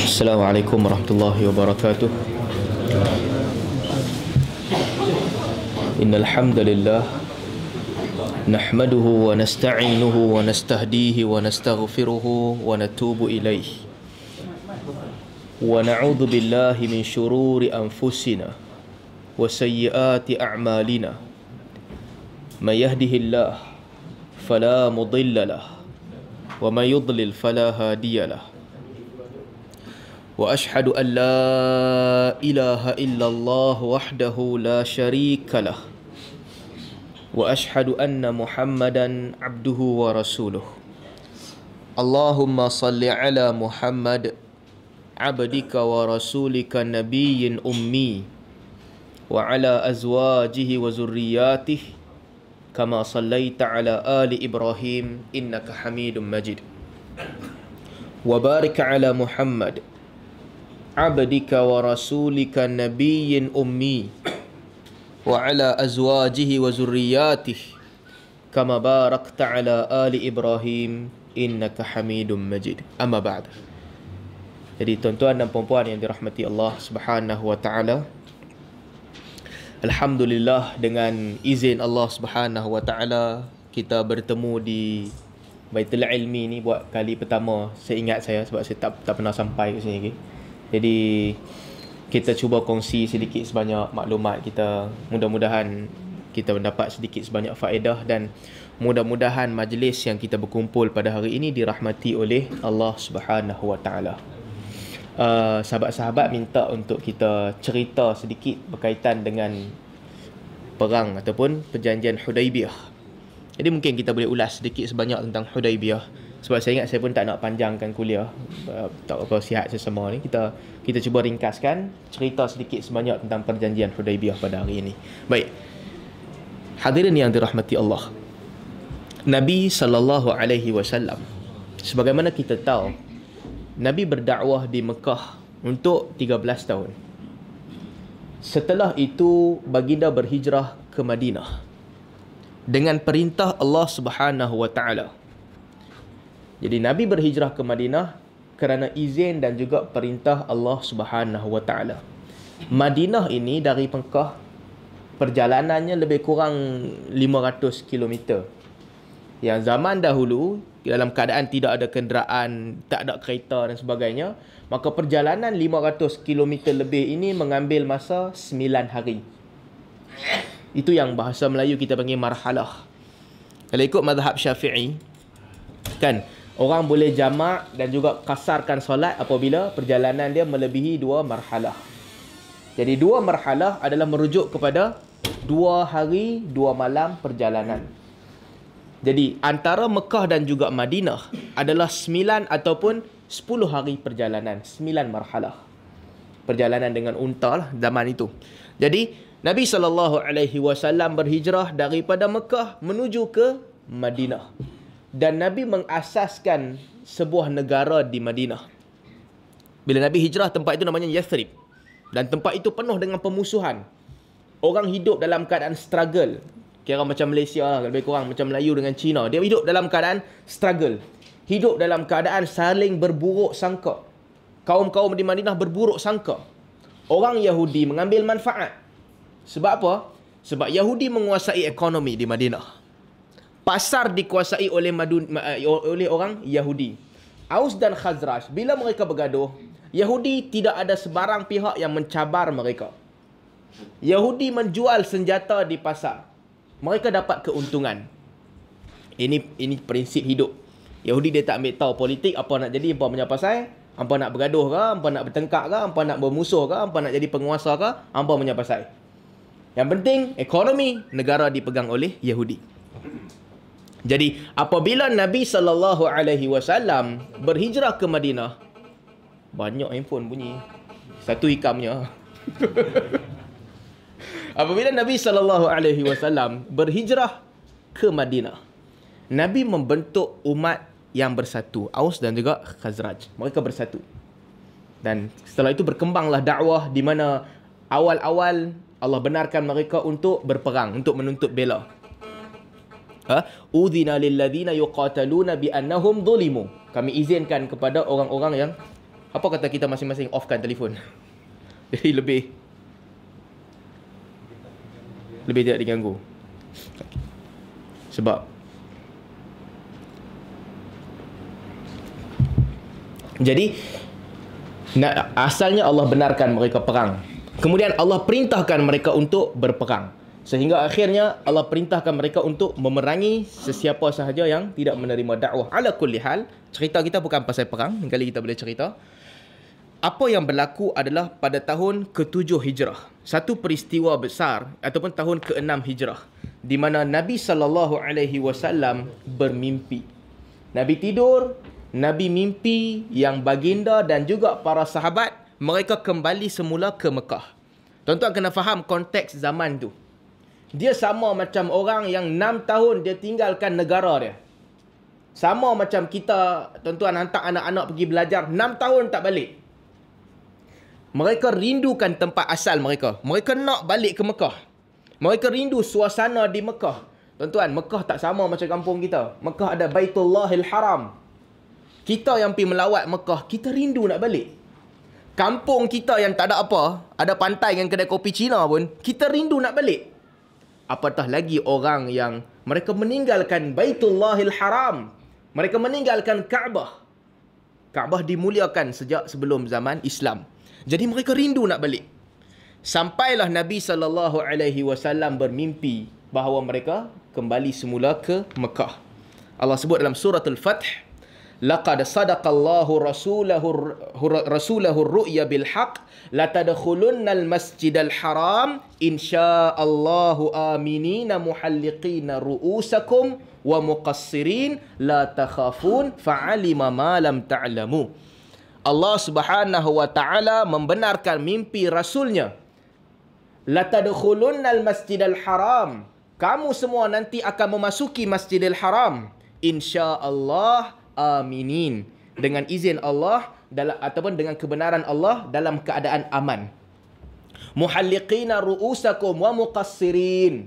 Assalamualaikum warahmatullahi wabarakatuh Innal hamdalillah nahmaduhu wa nasta'inuhu wa nastahdihi wa nastaghfiruhu wa natubu ilayh wa na'udzu billahi min shururi anfusina wa sayyiati a'malina may yahdihillahu فلا مضل له ومن يضلل فلا هادي له واشهد ان لا اله الا الله وحده لا شريك له واشهد ان محمدا عبده ورسوله اللهم صل على محمد عبدك ورسولك نبي امي وعلى ازواجه وذرياته كما صليت على آل إبراهيم إنك حميد مجيد وبارك على محمد عبدك ورسولك نبي أمي وعلى أزواجه وزرياته كما باركت على آل إبراهيم إنك حميد مجيد أما بعد Jadi tuan-tuan dan puan-puan yang dirahmati Allah Subhanahu wa taala, Alhamdulillah dengan izin Allah Subhanahu Wa Taala kita bertemu di Baitul Ilmi ni buat kali pertama saya ingat saya sebab saya tak tak pernah sampai ke sini lagi. Jadi kita cuba kongsi sedikit sebanyak maklumat kita. Mudah-mudahan kita mendapat sedikit sebanyak faedah dan mudah-mudahan majlis yang kita berkumpul pada hari ini dirahmati oleh Allah Subhanahu Wa Taala. Uh, sahabat-sahabat minta untuk kita cerita sedikit berkaitan dengan perang ataupun perjanjian Hudaibiyah. Jadi mungkin kita boleh ulas sedikit sebanyak tentang Hudaibiyah sebab saya ingat saya pun tak nak panjangkan kuliah uh, tak apa sihat sesama ni kita kita cuba ringkaskan cerita sedikit sebanyak tentang perjanjian Hudaibiyah pada hari ini. Baik. Hadirin yang dirahmati Allah. Nabi sallallahu alaihi wasallam sebagaimana kita tahu Nabi berdakwah di Mekah untuk 13 tahun. Setelah itu baginda berhijrah ke Madinah dengan perintah Allah Subhanahu Wa Taala. Jadi Nabi berhijrah ke Madinah kerana izin dan juga perintah Allah Subhanahu Wa Taala. Madinah ini dari Mekah perjalanannya lebih kurang 500 kilometer yang zaman dahulu dalam keadaan tidak ada kenderaan, tak ada kereta dan sebagainya, maka perjalanan 500 km lebih ini mengambil masa 9 hari. Itu yang bahasa Melayu kita panggil marhalah. Kalau ikut mazhab Syafi'i, kan, orang boleh jamak dan juga kasarkan solat apabila perjalanan dia melebihi dua marhalah. Jadi dua marhalah adalah merujuk kepada dua hari, dua malam perjalanan. Jadi antara Mekah dan juga Madinah adalah 9 ataupun 10 hari perjalanan, 9 marhalah. Perjalanan dengan unta lah zaman itu. Jadi Nabi saw alaihi wasallam berhijrah daripada Mekah menuju ke Madinah. Dan Nabi mengasaskan sebuah negara di Madinah. Bila Nabi hijrah tempat itu namanya Yathrib. Dan tempat itu penuh dengan pemusuhan. Orang hidup dalam keadaan struggle kira macam Malaysia lah lebih kurang macam Melayu dengan Cina dia hidup dalam keadaan struggle hidup dalam keadaan saling berburuk sangka kaum-kaum di Madinah berburuk sangka orang Yahudi mengambil manfaat sebab apa sebab Yahudi menguasai ekonomi di Madinah pasar dikuasai oleh Madun, eh, oleh orang Yahudi Aus dan Khazraj bila mereka bergaduh Yahudi tidak ada sebarang pihak yang mencabar mereka Yahudi menjual senjata di pasar mereka dapat keuntungan. Ini ini prinsip hidup. Yahudi dia tak ambil tahu politik apa nak jadi, apa punya pasal. apa nak bergaduh ke, hampa nak bertengkak ke, hampa nak bermusuh ke, hampa nak jadi penguasa ke, hampa punya pasal. Yang penting, ekonomi negara dipegang oleh Yahudi. Jadi, apabila Nabi sallallahu alaihi wasallam berhijrah ke Madinah, banyak handphone bunyi. Satu ikamnya. Apabila Nabi sallallahu alaihi wasallam berhijrah ke Madinah, Nabi membentuk umat yang bersatu, Aus dan juga Khazraj. Mereka bersatu. Dan setelah itu berkembanglah dakwah di mana awal-awal Allah benarkan mereka untuk berperang, untuk menuntut bela. Ha? Udhina lilladhina yuqataluna bi'annahum zulimu. Kami izinkan kepada orang-orang yang... Apa kata kita masing-masing offkan telefon? Jadi lebih lebih tidak diganggu sebab jadi asalnya Allah benarkan mereka perang kemudian Allah perintahkan mereka untuk berperang sehingga akhirnya Allah perintahkan mereka untuk memerangi sesiapa sahaja yang tidak menerima dakwah ala kulli hal cerita kita bukan pasal perang kali kita boleh cerita apa yang berlaku adalah pada tahun ke-7 Hijrah. Satu peristiwa besar ataupun tahun ke-6 Hijrah di mana Nabi sallallahu alaihi wasallam bermimpi. Nabi tidur, Nabi mimpi yang baginda dan juga para sahabat mereka kembali semula ke Mekah. Tuan-tuan kena faham konteks zaman tu. Dia sama macam orang yang 6 tahun dia tinggalkan negara dia. Sama macam kita, tuan-tuan hantar anak-anak pergi belajar 6 tahun tak balik. Mereka rindukan tempat asal mereka. Mereka nak balik ke Mekah. Mereka rindu suasana di Mekah. Tuan-tuan, Mekah tak sama macam kampung kita. Mekah ada Baitullahil Haram. Kita yang pergi melawat Mekah, kita rindu nak balik. Kampung kita yang tak ada apa, ada pantai dengan kedai kopi Cina pun, kita rindu nak balik. Apatah lagi orang yang mereka meninggalkan Baitullahil Haram. Mereka meninggalkan Kaabah. Kaabah dimuliakan sejak sebelum zaman Islam. Jadi mereka rindu nak balik. Sampailah Nabi sallallahu alaihi wasallam bermimpi bahawa mereka kembali semula ke Mekah. Allah sebut dalam surah Al-Fath, "Laqad sadaqallahu rasulahu rasulahu ru'ya bil haqq la tadkhulunna al-masjidal haram insyaallahu aminina muhalliqina ru'usakum wa muqassirin la takhafun fa'alima ma lam ta'lamu." Ta Allah Subhanahu wa taala membenarkan mimpi rasulnya. Latadkhulunna al-masjidal haram. Kamu semua nanti akan memasuki Masjidil Haram. Insya-Allah aminin. Dengan izin Allah dalam ataupun dengan kebenaran Allah dalam keadaan aman. Muhalliqina ru'usakum wa muqassirin.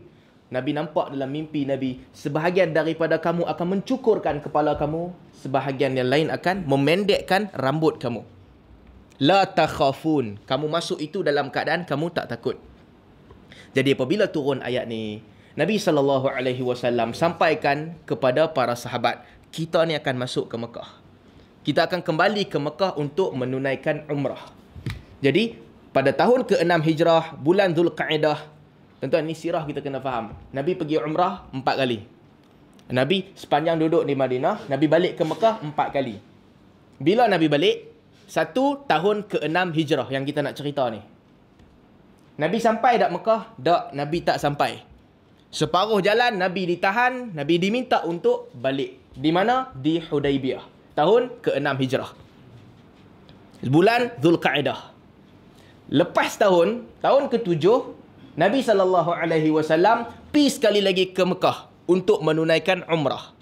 Nabi nampak dalam mimpi Nabi, sebahagian daripada kamu akan mencukurkan kepala kamu, sebahagian yang lain akan memendekkan rambut kamu. La takhafun. Kamu masuk itu dalam keadaan kamu tak takut. Jadi apabila turun ayat ni, Nabi saw sampaikan kepada para sahabat, kita ni akan masuk ke Mekah. Kita akan kembali ke Mekah untuk menunaikan umrah. Jadi pada tahun ke-6 Hijrah, bulan Dhul Qa'idah, Tuan-tuan, ni sirah kita kena faham. Nabi pergi umrah empat kali. Nabi sepanjang duduk di Madinah, Nabi balik ke Mekah empat kali. Bila Nabi balik? Satu tahun ke enam hijrah yang kita nak cerita ni. Nabi sampai dak Mekah? Dak, Nabi tak sampai. Separuh jalan Nabi ditahan, Nabi diminta untuk balik. Di mana? Di Hudaybiyah. Tahun ke enam hijrah. Bulan Dhul Qaedah. Lepas tahun, tahun ke tujuh Nabi sallallahu alaihi wasallam pi sekali lagi ke Mekah untuk menunaikan umrah.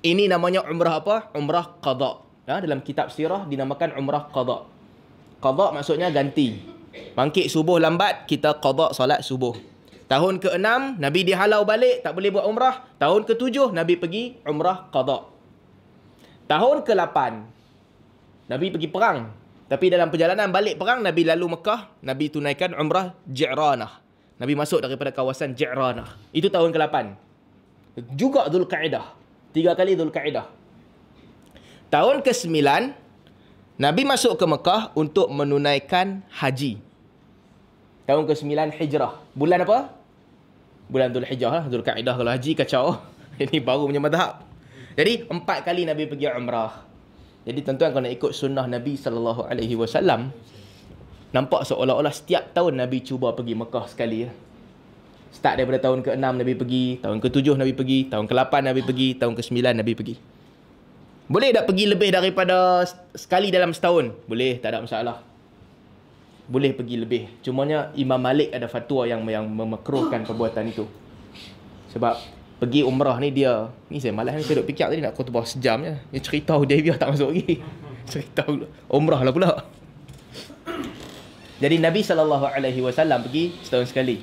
Ini namanya umrah apa? Umrah qada. Ya, ha, dalam kitab sirah dinamakan umrah qada. Qada maksudnya ganti. Bangkit subuh lambat, kita qada solat subuh. Tahun ke-6, Nabi dihalau balik, tak boleh buat umrah. Tahun ke-7, Nabi pergi umrah qada. Tahun ke-8, Nabi pergi perang. Tapi dalam perjalanan balik perang, Nabi lalu Mekah. Nabi tunaikan umrah ji'ranah. Nabi masuk daripada kawasan Jiranah. Itu tahun ke-8. Juga Dhul kaidah. Tiga kali Dhul kaidah. Tahun ke-9, Nabi masuk ke Mekah untuk menunaikan haji. Tahun ke-9 Hijrah. Bulan apa? Bulan Dhul Hijrah lah. Dhul Qaidah kalau haji kacau. Ini baru punya madhab. Jadi, empat kali Nabi pergi Umrah. Jadi, tentu tuan kalau nak ikut sunnah Nabi SAW, Nampak seolah-olah setiap tahun Nabi cuba pergi Mekah sekali. ya. Start daripada tahun ke-6 Nabi pergi, tahun ke-7 Nabi pergi, tahun ke-8 Nabi pergi, tahun ke-9 Nabi pergi. Boleh tak pergi lebih daripada sekali dalam setahun? Boleh, tak ada masalah. Boleh pergi lebih. Cumanya Imam Malik ada fatwa yang yang memakruhkan perbuatan itu. Sebab pergi umrah ni dia, ni saya malas ni saya duduk fikir tadi nak khutbah sejam je. Ya. dia cerita Hudaybiyah tak masuk lagi. cerita umrah lah pula. Jadi Nabi sallallahu alaihi wasallam pergi setahun sekali.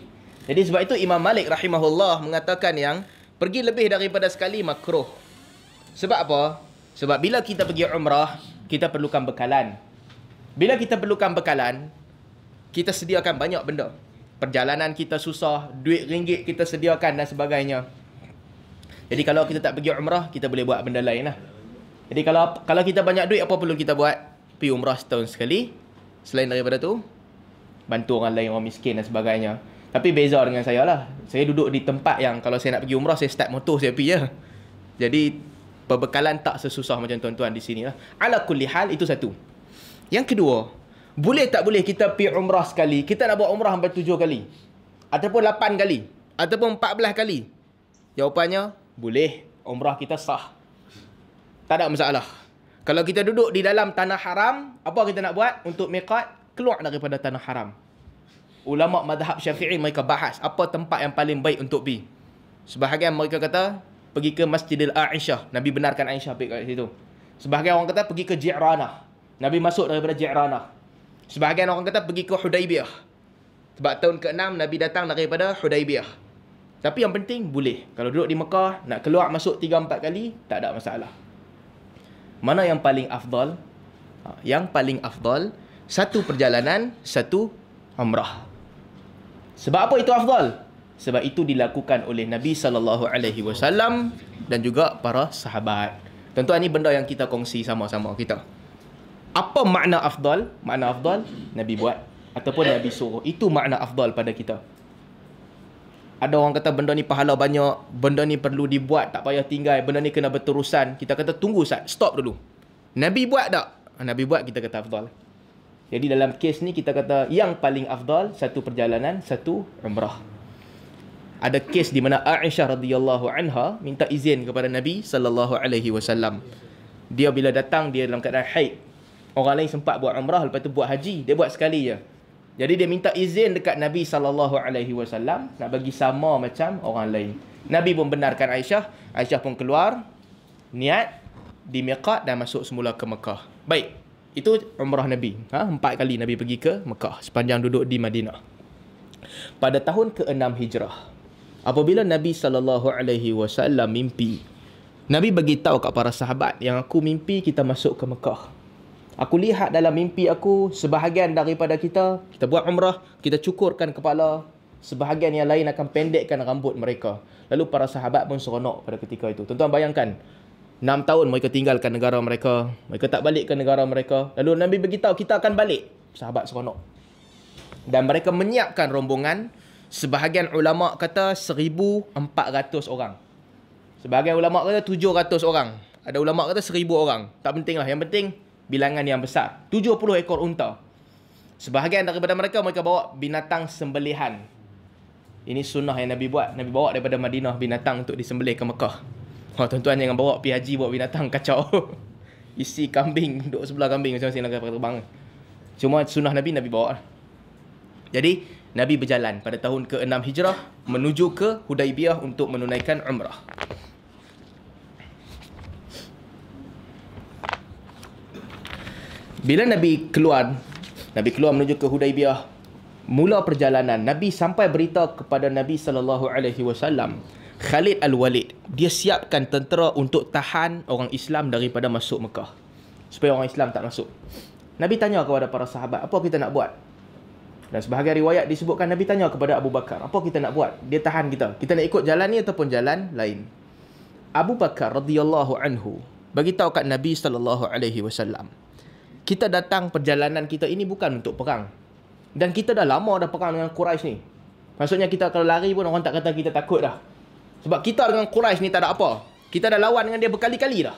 Jadi sebab itu Imam Malik rahimahullah mengatakan yang pergi lebih daripada sekali makruh. Sebab apa? Sebab bila kita pergi umrah, kita perlukan bekalan. Bila kita perlukan bekalan, kita sediakan banyak benda. Perjalanan kita susah, duit ringgit kita sediakan dan sebagainya. Jadi kalau kita tak pergi umrah, kita boleh buat benda lain lah. Jadi kalau kalau kita banyak duit, apa perlu kita buat? Pergi umrah setahun sekali. Selain daripada tu, bantu orang lain orang miskin dan sebagainya tapi beza dengan saya lah saya duduk di tempat yang kalau saya nak pergi umrah saya start motor saya pergi je ya. jadi perbekalan tak sesusah macam tuan-tuan di sini lah ala kulli hal itu satu yang kedua boleh tak boleh kita pi umrah sekali kita nak buat umrah sampai tujuh kali ataupun lapan kali ataupun empat belas kali jawapannya boleh umrah kita sah tak ada masalah kalau kita duduk di dalam tanah haram, apa kita nak buat untuk miqat? keluar daripada tanah haram. Ulama madhab syafi'i mereka bahas apa tempat yang paling baik untuk pergi. Sebahagian mereka kata pergi ke Masjidil Aisyah. Nabi benarkan Aisyah pergi ke situ. Sebahagian orang kata pergi ke Ji'ranah. Nabi masuk daripada Ji'ranah. Sebahagian orang kata pergi ke Hudaybiyah. Sebab tahun ke-6 Nabi datang daripada Hudaybiyah. Tapi yang penting boleh. Kalau duduk di Mekah nak keluar masuk 3-4 kali tak ada masalah. Mana yang paling afdal? Ha, yang paling afdal satu perjalanan, satu umrah. Sebab apa itu afdal? Sebab itu dilakukan oleh Nabi sallallahu alaihi wasallam dan juga para sahabat. Tentu ini benda yang kita kongsi sama-sama kita. Apa makna afdal? Makna afdal Nabi buat ataupun Nabi suruh. Itu makna afdal pada kita. Ada orang kata benda ni pahala banyak, benda ni perlu dibuat, tak payah tinggal, benda ni kena berterusan. Kita kata tunggu Ustaz, stop dulu. Nabi buat tak? Nabi buat kita kata afdal. Jadi dalam kes ni kita kata yang paling afdal satu perjalanan satu umrah. Ada kes di mana Aisyah radhiyallahu anha minta izin kepada Nabi sallallahu alaihi wasallam. Dia bila datang dia dalam keadaan haid. Orang lain sempat buat umrah lepas tu buat haji, dia buat sekali je. Jadi dia minta izin dekat Nabi sallallahu alaihi wasallam nak bagi sama macam orang lain. Nabi pun benarkan Aisyah, Aisyah pun keluar niat di Miqat dan masuk semula ke Mekah. Baik. Itu umrah Nabi. Ha? Empat kali Nabi pergi ke Mekah sepanjang duduk di Madinah. Pada tahun ke-6 Hijrah, apabila Nabi sallallahu alaihi wasallam mimpi, Nabi beritahu kepada para sahabat yang aku mimpi kita masuk ke Mekah. Aku lihat dalam mimpi aku sebahagian daripada kita kita buat umrah, kita cukurkan kepala, sebahagian yang lain akan pendekkan rambut mereka. Lalu para sahabat pun seronok pada ketika itu. Tuan-tuan bayangkan, 6 tahun mereka tinggalkan negara mereka. Mereka tak balik ke negara mereka. Lalu Nabi beritahu, kita akan balik. Sahabat seronok. Dan mereka menyiapkan rombongan. Sebahagian ulama kata 1,400 orang. Sebahagian ulama kata 700 orang. Ada ulama kata 1,000 orang. Tak pentinglah. Yang penting, bilangan yang besar. 70 ekor unta. Sebahagian daripada mereka, mereka bawa binatang sembelihan. Ini sunnah yang Nabi buat. Nabi bawa daripada Madinah binatang untuk disembelih ke Mekah. Oh, tuan-tuan jangan bawa pi haji buat binatang kacau. Isi kambing duduk sebelah kambing macam-macam nak terbang. Cuma sunnah Nabi Nabi bawa. Lah. Jadi Nabi berjalan pada tahun ke-6 Hijrah menuju ke Hudaybiyah untuk menunaikan umrah. Bila Nabi keluar, Nabi keluar menuju ke Hudaybiyah, mula perjalanan. Nabi sampai berita kepada Nabi sallallahu alaihi wasallam Khalid Al-Walid Dia siapkan tentera untuk tahan orang Islam daripada masuk Mekah Supaya orang Islam tak masuk Nabi tanya kepada para sahabat Apa kita nak buat? Dan sebahagian riwayat disebutkan Nabi tanya kepada Abu Bakar Apa kita nak buat? Dia tahan kita Kita nak ikut jalan ni ataupun jalan lain Abu Bakar radhiyallahu anhu bagi tahu kat Nabi sallallahu alaihi wasallam kita datang perjalanan kita ini bukan untuk perang dan kita dah lama dah perang dengan Quraisy ni maksudnya kita kalau lari pun orang tak kata kita takut dah sebab kita dengan Quraisy ni tak ada apa. Kita dah lawan dengan dia berkali-kali dah.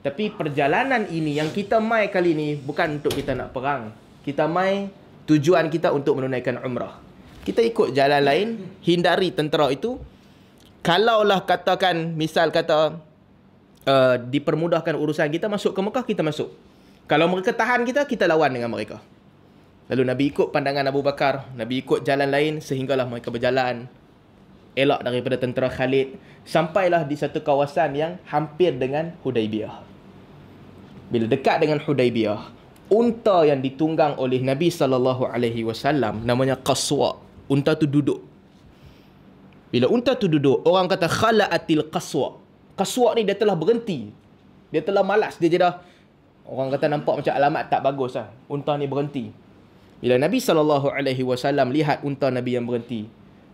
Tapi perjalanan ini yang kita mai kali ni bukan untuk kita nak perang. Kita mai tujuan kita untuk menunaikan umrah. Kita ikut jalan lain, hindari tentera itu. Kalaulah katakan, misal kata uh, dipermudahkan urusan kita masuk ke Mekah, kita masuk. Kalau mereka tahan kita, kita lawan dengan mereka. Lalu Nabi ikut pandangan Abu Bakar, Nabi ikut jalan lain sehinggalah mereka berjalan elak daripada tentera Khalid sampailah di satu kawasan yang hampir dengan Hudaybiyah. Bila dekat dengan Hudaybiyah, unta yang ditunggang oleh Nabi sallallahu alaihi wasallam namanya Qaswa. Unta tu duduk. Bila unta tu duduk, orang kata khala'atil Qaswa. Qaswa ni dia telah berhenti. Dia telah malas, dia jadi orang kata nampak macam alamat tak bagus lah. Unta ni berhenti. Bila Nabi sallallahu alaihi wasallam lihat unta Nabi yang berhenti,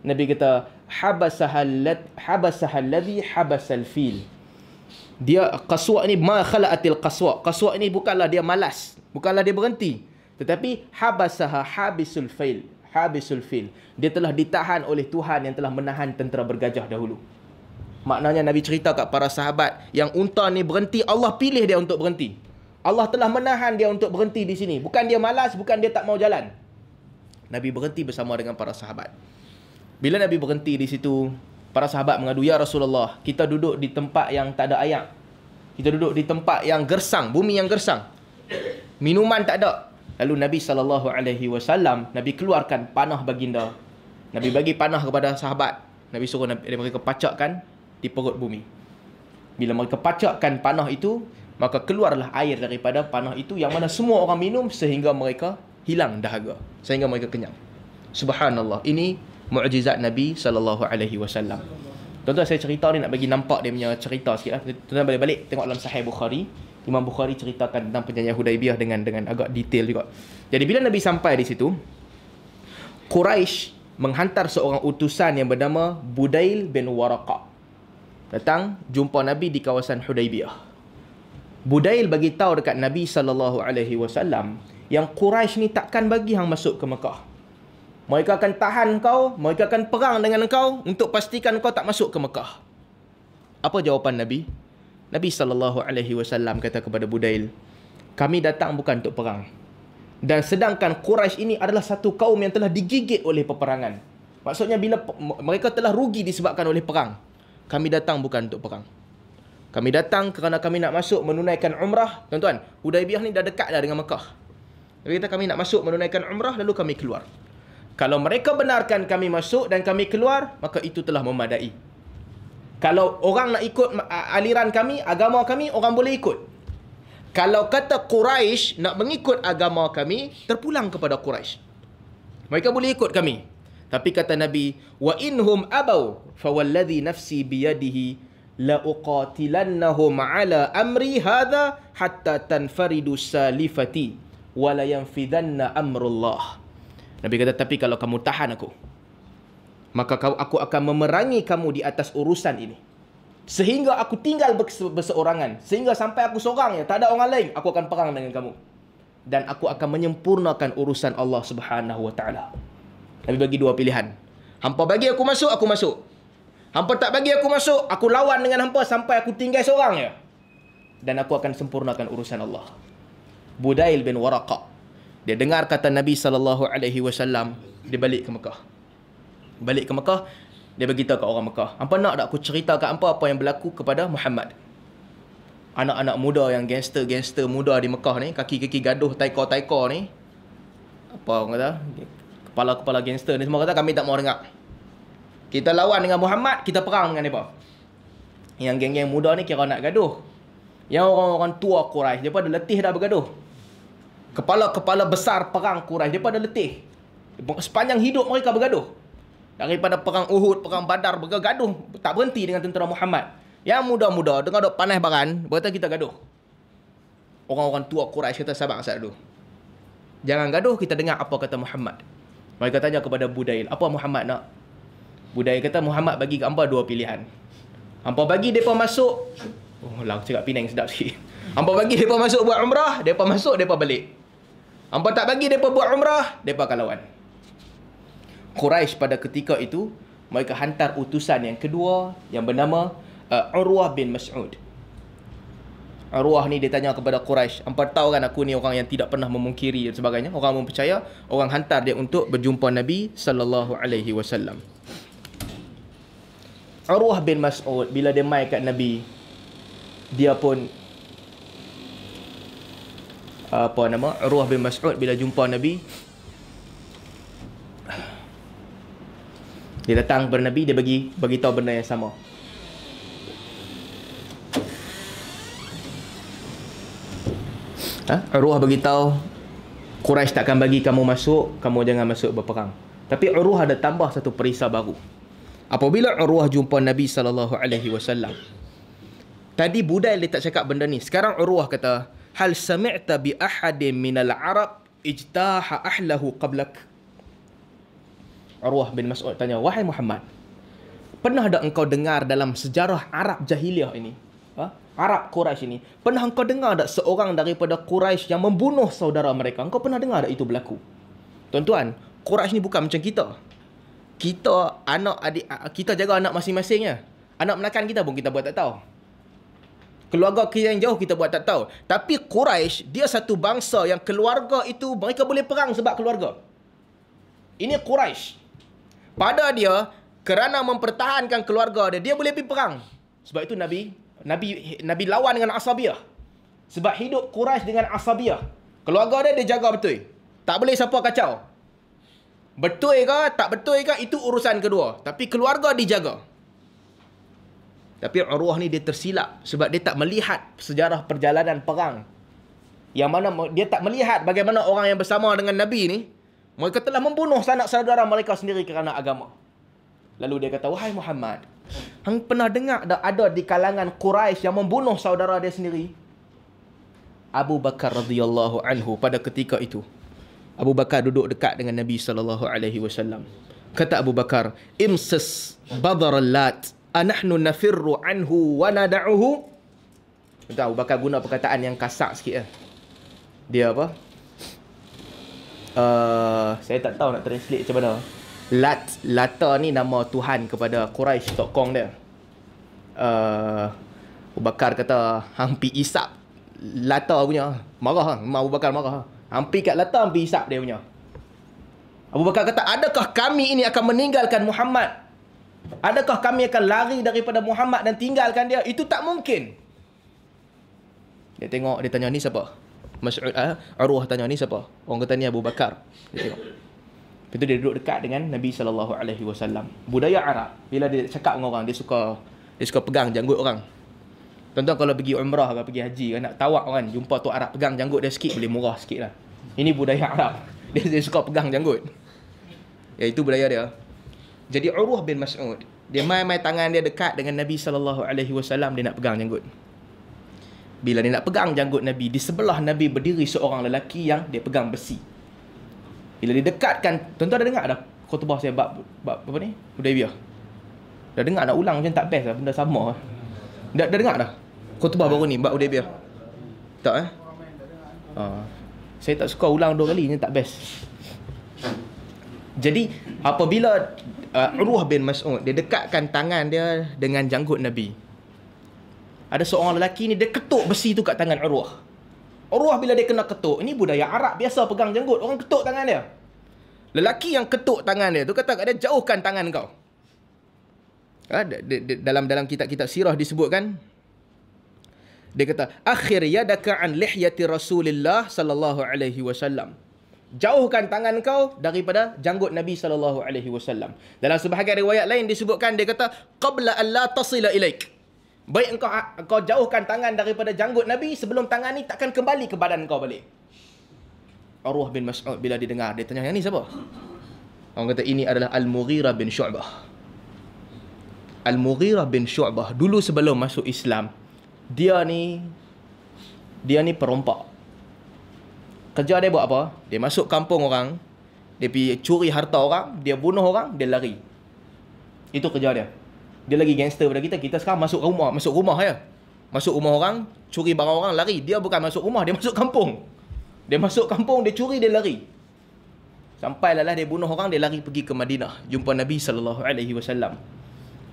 Nabi kata, habasah alladhi habasa alfil dia qaswa ni ma khala'atil qaswa qaswa ni bukanlah dia malas bukanlah dia berhenti tetapi habasah habisul fil habisul fil dia telah ditahan oleh Tuhan yang telah menahan tentera bergajah dahulu maknanya nabi cerita kat para sahabat yang unta ni berhenti Allah pilih dia untuk berhenti Allah telah menahan dia untuk berhenti di sini bukan dia malas bukan dia tak mau jalan nabi berhenti bersama dengan para sahabat bila Nabi berhenti di situ, para sahabat mengadu, Ya Rasulullah, kita duduk di tempat yang tak ada ayak. Kita duduk di tempat yang gersang, bumi yang gersang. Minuman tak ada. Lalu Nabi sallallahu alaihi wasallam Nabi keluarkan panah baginda. Nabi bagi panah kepada sahabat. Nabi suruh Nabi, mereka pacakkan di perut bumi. Bila mereka pacakkan panah itu, maka keluarlah air daripada panah itu yang mana semua orang minum sehingga mereka hilang dahaga, sehingga mereka kenyang. Subhanallah. Ini mukjizat Nabi sallallahu alaihi wasallam. tuan saya cerita ni nak bagi nampak dia punya cerita sikitlah. Tuan-tuan balik-balik tengok dalam Sahih Bukhari, Imam Bukhari ceritakan tentang perjanjian Hudaibiyah dengan dengan agak detail juga. Jadi bila Nabi sampai di situ, Quraisy menghantar seorang utusan yang bernama Budail bin Waraqah datang jumpa Nabi di kawasan Hudaibiyah. Budail bagi tahu dekat Nabi sallallahu alaihi wasallam yang Quraisy ni takkan bagi hang masuk ke Mekah. Mereka akan tahan kau, mereka akan perang dengan kau untuk pastikan kau tak masuk ke Mekah. Apa jawapan Nabi? Nabi sallallahu alaihi wasallam kata kepada Budail, "Kami datang bukan untuk perang." Dan sedangkan Quraisy ini adalah satu kaum yang telah digigit oleh peperangan. Maksudnya bila mereka telah rugi disebabkan oleh perang. Kami datang bukan untuk perang. Kami datang kerana kami nak masuk menunaikan umrah. Tuan-tuan, Hudaibiyah ni dah dekat dah dengan Mekah. Kita kami nak masuk menunaikan umrah lalu kami keluar. Kalau mereka benarkan kami masuk dan kami keluar, maka itu telah memadai. Kalau orang nak ikut aliran kami, agama kami, orang boleh ikut. Kalau kata Quraisy nak mengikut agama kami, terpulang kepada Quraisy. Mereka boleh ikut kami. Tapi kata Nabi, wa inhum abau fa walladhi nafsi biyadihi la uqatilannahum ala amri hadha hatta tanfaridu salifati wa la yanfidanna amrullah. Nabi kata, tapi kalau kamu tahan aku, maka aku akan memerangi kamu di atas urusan ini. Sehingga aku tinggal berseorangan. Sehingga sampai aku seorang, ya, tak ada orang lain, aku akan perang dengan kamu. Dan aku akan menyempurnakan urusan Allah Subhanahu Wa Taala. Nabi bagi dua pilihan. Hampa bagi aku masuk, aku masuk. Hampa tak bagi aku masuk, aku lawan dengan hampa sampai aku tinggal seorang. Ya. Dan aku akan sempurnakan urusan Allah. Budail bin Waraqah. Dia dengar kata Nabi sallallahu alaihi wasallam, dia balik ke Mekah. Balik ke Mekah, dia bagi tahu kat orang Mekah, "Hampa nak tak aku cerita kat hampa apa yang berlaku kepada Muhammad?" Anak-anak muda yang gangster-gangster muda di Mekah ni, kaki-kaki gaduh taiko-taiko ni. Apa orang kata? Kepala-kepala gangster ni semua kata kami tak mau dengar. Kita lawan dengan Muhammad, kita perang dengan mereka. Yang geng-geng muda ni kira nak gaduh. Yang orang-orang tua Quraisy, dia pun ada letih dah bergaduh kepala-kepala besar perang Quraisy dia pada letih. Sepanjang hidup mereka bergaduh. Daripada perang Uhud, perang Badar bergaduh, tak berhenti dengan tentera Muhammad. Yang muda-muda dengar dok panas baran, berkata kita gaduh. Orang-orang tua Quraisy kata sabar sat dulu. Jangan gaduh, kita dengar apa kata Muhammad. Mereka tanya kepada Budail, apa Muhammad nak? Budail kata Muhammad bagi ke hangpa dua pilihan. Hangpa bagi depa masuk. Oh, lah cakap pinang sedap sikit. Hangpa bagi depa masuk buat umrah, depa masuk, depa balik. Hampa tak bagi mereka buat umrah, mereka akan lawan. Quraisy pada ketika itu, mereka hantar utusan yang kedua yang bernama uh, Urwah bin Mas'ud. Urwah ni dia tanya kepada Quraisy, "Hampa tahu kan aku ni orang yang tidak pernah memungkiri dan sebagainya. Orang mempercaya, orang hantar dia untuk berjumpa Nabi sallallahu alaihi wasallam." Urwah bin Mas'ud bila dia mai kat Nabi, dia pun apa nama Ruah bin Mas'ud bila jumpa Nabi dia datang kepada Nabi dia bagi bagi tahu benda yang sama ha? Ruah bagi tahu Quraisy takkan bagi kamu masuk kamu jangan masuk berperang tapi Ruah ada tambah satu perisa baru apabila Ruah jumpa Nabi sallallahu alaihi wasallam tadi budai dia tak cakap benda ni sekarang Ruah kata hal sami'ta bi ahadin minal arab ijtaha ahlahu qablak Arwah bin Mas'ud tanya wahai Muhammad pernah tak engkau dengar dalam sejarah Arab Jahiliyah ini ha? Arab Quraisy ini pernah engkau dengar tak seorang daripada Quraisy yang membunuh saudara mereka engkau pernah dengar tak itu berlaku Tuan-tuan Quraisy ni bukan macam kita kita anak adik kita jaga anak masing-masingnya anak menakan kita pun kita buat tak tahu Keluarga kita yang jauh kita buat tak tahu. Tapi Quraisy dia satu bangsa yang keluarga itu mereka boleh perang sebab keluarga. Ini Quraisy. Pada dia kerana mempertahankan keluarga dia dia boleh pergi perang. Sebab itu Nabi Nabi Nabi lawan dengan Asabiyah. Sebab hidup Quraisy dengan Asabiyah. Keluarga dia dia jaga betul. Tak boleh siapa kacau. Betul ke tak betul ke itu urusan kedua. Tapi keluarga dijaga. Tapi Urwah ni dia tersilap sebab dia tak melihat sejarah perjalanan perang. Yang mana dia tak melihat bagaimana orang yang bersama dengan Nabi ni mereka telah membunuh sanak saudara mereka sendiri kerana agama. Lalu dia kata, "Wahai Muhammad, hang pernah dengar ada ada di kalangan Quraisy yang membunuh saudara dia sendiri?" Abu Bakar radhiyallahu anhu pada ketika itu. Abu Bakar duduk dekat dengan Nabi sallallahu alaihi wasallam. Kata Abu Bakar, "Imsas badar al-lat." anahnu nafirru anhu wa nada'uhu Tahu bakal guna perkataan yang kasar sikit eh. Dia apa? Uh, saya tak tahu nak translate macam mana. Lat Lata ni nama Tuhan kepada Quraisy tokong dia. Uh, Abu Bakar kata hampir isap Lata punya. Marah hang, Abu Bakar marah. Hampir kat Lata hampir isap dia punya. Abu Bakar kata adakah kami ini akan meninggalkan Muhammad Adakah kami akan lari daripada Muhammad dan tinggalkan dia? Itu tak mungkin. Dia tengok, dia tanya ni siapa? Mas'ud ah, Arwah tanya ni siapa? Orang kata ni Abu Bakar. Dia tengok. Lepas tu dia duduk dekat dengan Nabi sallallahu alaihi wasallam. Budaya Arab, bila dia cakap dengan orang, dia suka dia suka pegang janggut orang. Tuan-tuan kalau pergi umrah atau pergi haji nak tawak kan, jumpa tu Arab pegang janggut dia sikit boleh murah lah. Ini budaya Arab. Dia, dia suka pegang janggut. Ya itu budaya dia. Jadi Uruh bin Mas'ud, dia mai-mai tangan dia dekat dengan Nabi saw. dia nak pegang janggut. Bila dia nak pegang janggut Nabi, di sebelah Nabi berdiri seorang lelaki yang dia pegang besi. Bila dia dekatkan, tuan-tuan dengar dah kutubah saya bab, bab apa ni? Hudaybiyah. Dah dengar nak ulang macam tak best lah benda sama. Lah. Dah, dah dengar dah Kutubah baru ni bab Hudaybiyah. Tak eh? Ah. Saya tak suka ulang dua kali ni tak best. Jadi apabila uh, Urwah bin Mas'ud dia dekatkan tangan dia dengan janggut Nabi. Ada seorang lelaki ni dia ketuk besi tu kat tangan Urwah. Urwah bila dia kena ketuk, ini budaya Arab biasa pegang janggut, orang ketuk tangan dia. Lelaki yang ketuk tangan dia tu kata kat dia jauhkan tangan kau. Ah, dalam dalam kitab-kitab sirah disebutkan dia kata akhir yadaka an lihyati Rasulillah sallallahu alaihi wasallam jauhkan tangan kau daripada janggut Nabi sallallahu alaihi wasallam. Dalam sebahagian riwayat lain disebutkan dia kata qabla an tasila ilaik. Baik engkau kau jauhkan tangan daripada janggut Nabi sebelum tangan ni takkan kembali ke badan kau balik. Arwah bin Mas'ud bila didengar dia tanya yang ni siapa? Orang kata ini adalah Al-Mughirah bin Syu'bah. Al-Mughirah bin Syu'bah dulu sebelum masuk Islam dia ni dia ni perompak. Kerja dia buat apa? Dia masuk kampung orang Dia pergi curi harta orang Dia bunuh orang Dia lari Itu kerja dia Dia lagi gangster pada kita Kita sekarang masuk rumah Masuk rumah ya Masuk rumah orang Curi barang orang Lari Dia bukan masuk rumah Dia masuk kampung Dia masuk kampung Dia curi Dia lari Sampai lah dia bunuh orang Dia lari pergi ke Madinah Jumpa Nabi SAW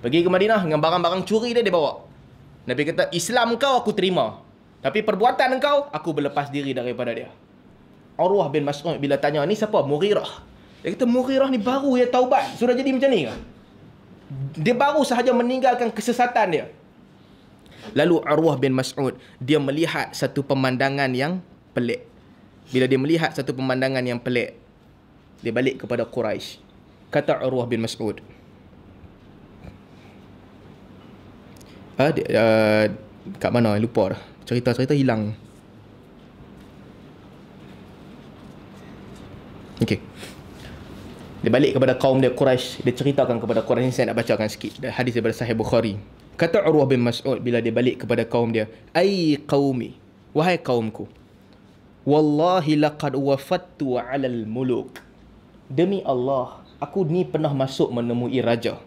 Pergi ke Madinah Dengan barang-barang curi dia Dia bawa Nabi kata Islam kau aku terima Tapi perbuatan kau Aku berlepas diri daripada dia Urwah bin Mas'ud bila tanya ni siapa? Mughirah. Dia kata Mughirah ni baru ya taubat. Sudah jadi macam ni ke? Dia baru sahaja meninggalkan kesesatan dia. Lalu Urwah bin Mas'ud dia melihat satu pemandangan yang pelik. Bila dia melihat satu pemandangan yang pelik, dia balik kepada Quraisy. Kata Urwah bin Mas'ud. Ah, uh, kat mana? Lupa dah. Cerita-cerita hilang. Okay. Dia balik kepada kaum dia Quraisy, dia ceritakan kepada Quraisy saya nak bacakan sikit hadis daripada Sahih Bukhari. Kata Urwah bin Mas'ud bila dia balik kepada kaum dia, "Ai qaumi, wahai kaumku. Wallahi laqad wafattu 'ala al-muluk." Demi Allah, aku ni pernah masuk menemui raja.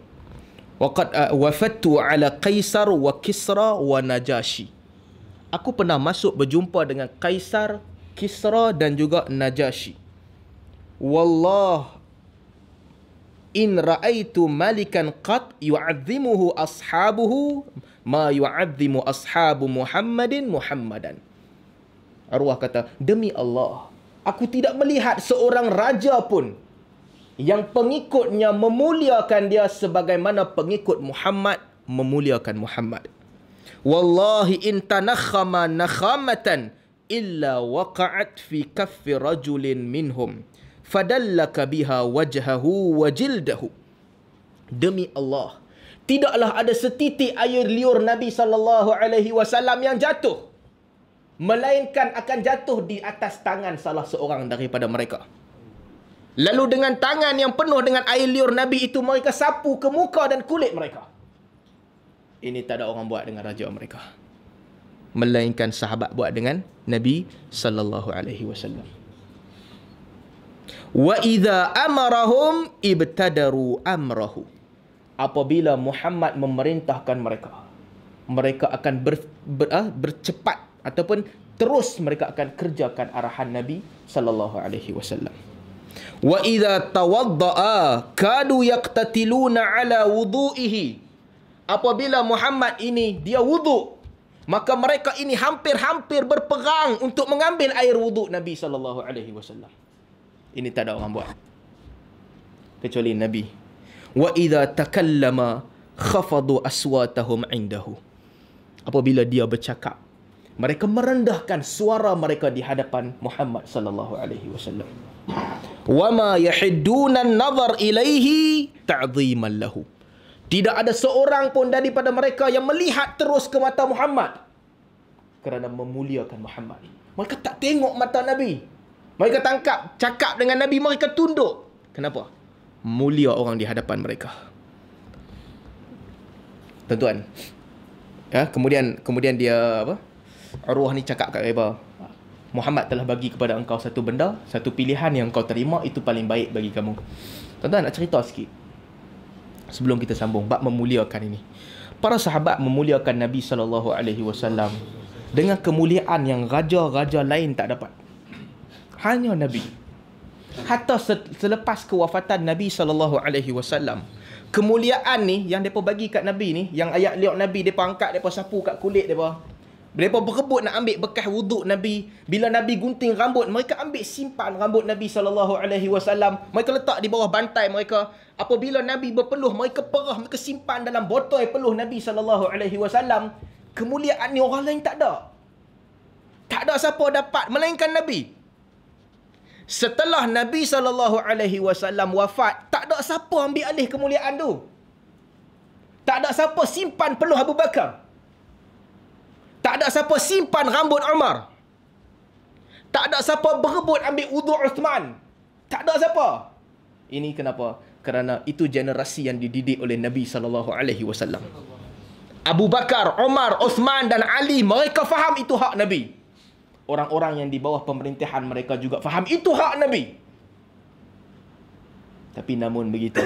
Waqad wafattu 'ala Kaisar wa Kisra wa Najashi. Aku pernah masuk berjumpa dengan Kaisar, Kisra dan juga Najashi wallah in ra'aitu malikan qat yu'adzimuhu ashabuhu ma yu'adzimu ashabu muhammadin muhammadan arwah kata demi Allah aku tidak melihat seorang raja pun yang pengikutnya memuliakan dia sebagaimana pengikut Muhammad memuliakan Muhammad wallahi in tanakhama nakhamatan illa waqa'at fi kaffi rajulin minhum fadallaka biha wajhahu wa jildahu demi Allah tidaklah ada setitik air liur Nabi sallallahu alaihi wasallam yang jatuh melainkan akan jatuh di atas tangan salah seorang daripada mereka lalu dengan tangan yang penuh dengan air liur Nabi itu mereka sapu ke muka dan kulit mereka ini tak ada orang buat dengan raja mereka melainkan sahabat buat dengan Nabi sallallahu alaihi wasallam wa idza amarahum ibtadaru amrahu apabila Muhammad memerintahkan mereka mereka akan ber, ber, ah, bercepat ataupun terus mereka akan kerjakan arahan Nabi sallallahu alaihi wasallam wa idza tawadda'a kadu yaqtatiluna ala wudhu'ihi apabila Muhammad ini dia wudu, maka mereka ini hampir-hampir berperang untuk mengambil air wuduk Nabi sallallahu alaihi wasallam ini tak ada orang buat. Kecuali Nabi. Wa idza takallama khafadu aswatahum indahu. Apabila dia bercakap, mereka merendahkan suara mereka di hadapan Muhammad sallallahu alaihi wasallam. Wa ma yahidduna an-nazar ilaihi ta'dhiman lahu. Tidak ada seorang pun daripada mereka yang melihat terus ke mata Muhammad kerana memuliakan Muhammad. Mereka tak tengok mata Nabi. Mereka tangkap, cakap dengan Nabi, mereka tunduk. Kenapa? Mulia orang di hadapan mereka. Tuan-tuan. Ya, kemudian kemudian dia apa? Arwah ni cakap kat Reba. Muhammad telah bagi kepada engkau satu benda, satu pilihan yang engkau terima itu paling baik bagi kamu. Tuan-tuan nak cerita sikit. Sebelum kita sambung bab memuliakan ini. Para sahabat memuliakan Nabi sallallahu alaihi wasallam dengan kemuliaan yang raja-raja lain tak dapat hanya nabi hatta selepas kewafatan nabi sallallahu alaihi wasallam kemuliaan ni yang depa bagi kat nabi ni yang ayat liok nabi depa angkat depa sapu kat kulit depa mereka berebut nak ambil bekas wuduk Nabi. Bila Nabi gunting rambut, mereka ambil simpan rambut Nabi sallallahu alaihi wasallam. Mereka letak di bawah bantai mereka. Apabila Nabi berpeluh, mereka perah, mereka simpan dalam botol peluh Nabi sallallahu alaihi wasallam. Kemuliaan ni orang lain tak ada. Tak ada siapa dapat melainkan Nabi setelah Nabi sallallahu alaihi wasallam wafat, tak ada siapa ambil alih kemuliaan tu. Tak ada siapa simpan peluh Abu Bakar. Tak ada siapa simpan rambut Umar. Tak ada siapa berebut ambil wudu Uthman. Tak ada siapa. Ini kenapa? Kerana itu generasi yang dididik oleh Nabi sallallahu alaihi wasallam. Abu Bakar, Umar, Uthman dan Ali mereka faham itu hak Nabi orang-orang yang di bawah pemerintahan mereka juga faham itu hak nabi tapi namun begitu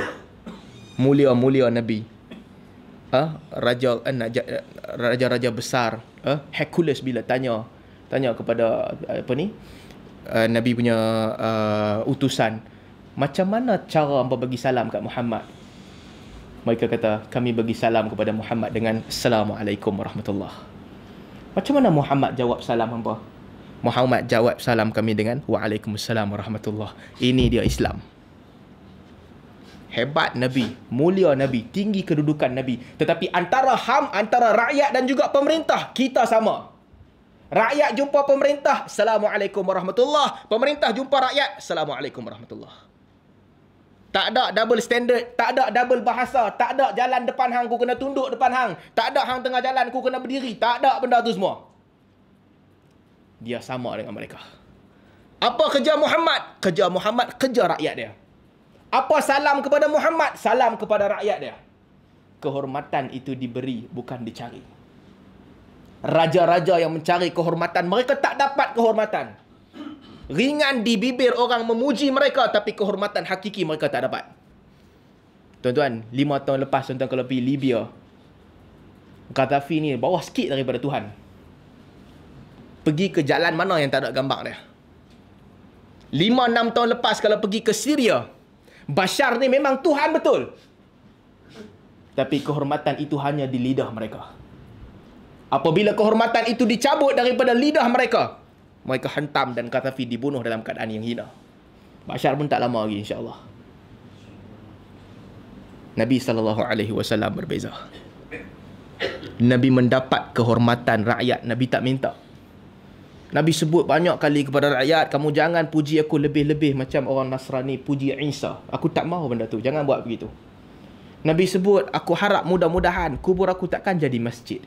mulia-mulia nabi ha? raja eh, raja-raja besar ah ha? hercules bila tanya tanya kepada eh, apa ni eh, nabi punya uh, utusan macam mana cara hamba bagi salam kat Muhammad mereka kata kami bagi salam kepada Muhammad dengan assalamualaikum warahmatullahi macam mana Muhammad jawab salam hamba Muhammad jawab salam kami dengan Waalaikumsalam Warahmatullahi Ini dia Islam Hebat Nabi Mulia Nabi Tinggi kedudukan Nabi Tetapi antara ham Antara rakyat dan juga pemerintah Kita sama Rakyat jumpa pemerintah Assalamualaikum Warahmatullahi Pemerintah jumpa rakyat Assalamualaikum Warahmatullahi tak ada double standard, tak ada double bahasa, tak ada jalan depan hang, ku kena tunduk depan hang. Tak ada hang tengah jalan, ku kena berdiri. Tak ada benda tu semua dia sama dengan mereka. Apa kerja Muhammad? Kerja Muhammad, kerja rakyat dia. Apa salam kepada Muhammad? Salam kepada rakyat dia. Kehormatan itu diberi, bukan dicari. Raja-raja yang mencari kehormatan, mereka tak dapat kehormatan. Ringan di bibir orang memuji mereka, tapi kehormatan hakiki mereka tak dapat. Tuan-tuan, lima tahun lepas, tuan-tuan kalau pergi Libya, Gaddafi ni bawah sikit daripada Tuhan pergi ke jalan mana yang tak ada gambar dia. 5-6 tahun lepas kalau pergi ke Syria, Bashar ni memang Tuhan betul. Tapi kehormatan itu hanya di lidah mereka. Apabila kehormatan itu dicabut daripada lidah mereka, mereka hentam dan Qatafi dibunuh dalam keadaan yang hina. Bashar pun tak lama lagi insya-Allah. Nabi saw berbeza. Nabi mendapat kehormatan rakyat, Nabi tak minta. Nabi sebut banyak kali kepada rakyat kamu jangan puji aku lebih-lebih macam orang Nasrani puji Isa. Aku tak mahu benda tu. Jangan buat begitu. Nabi sebut aku harap mudah-mudahan kubur aku takkan jadi masjid.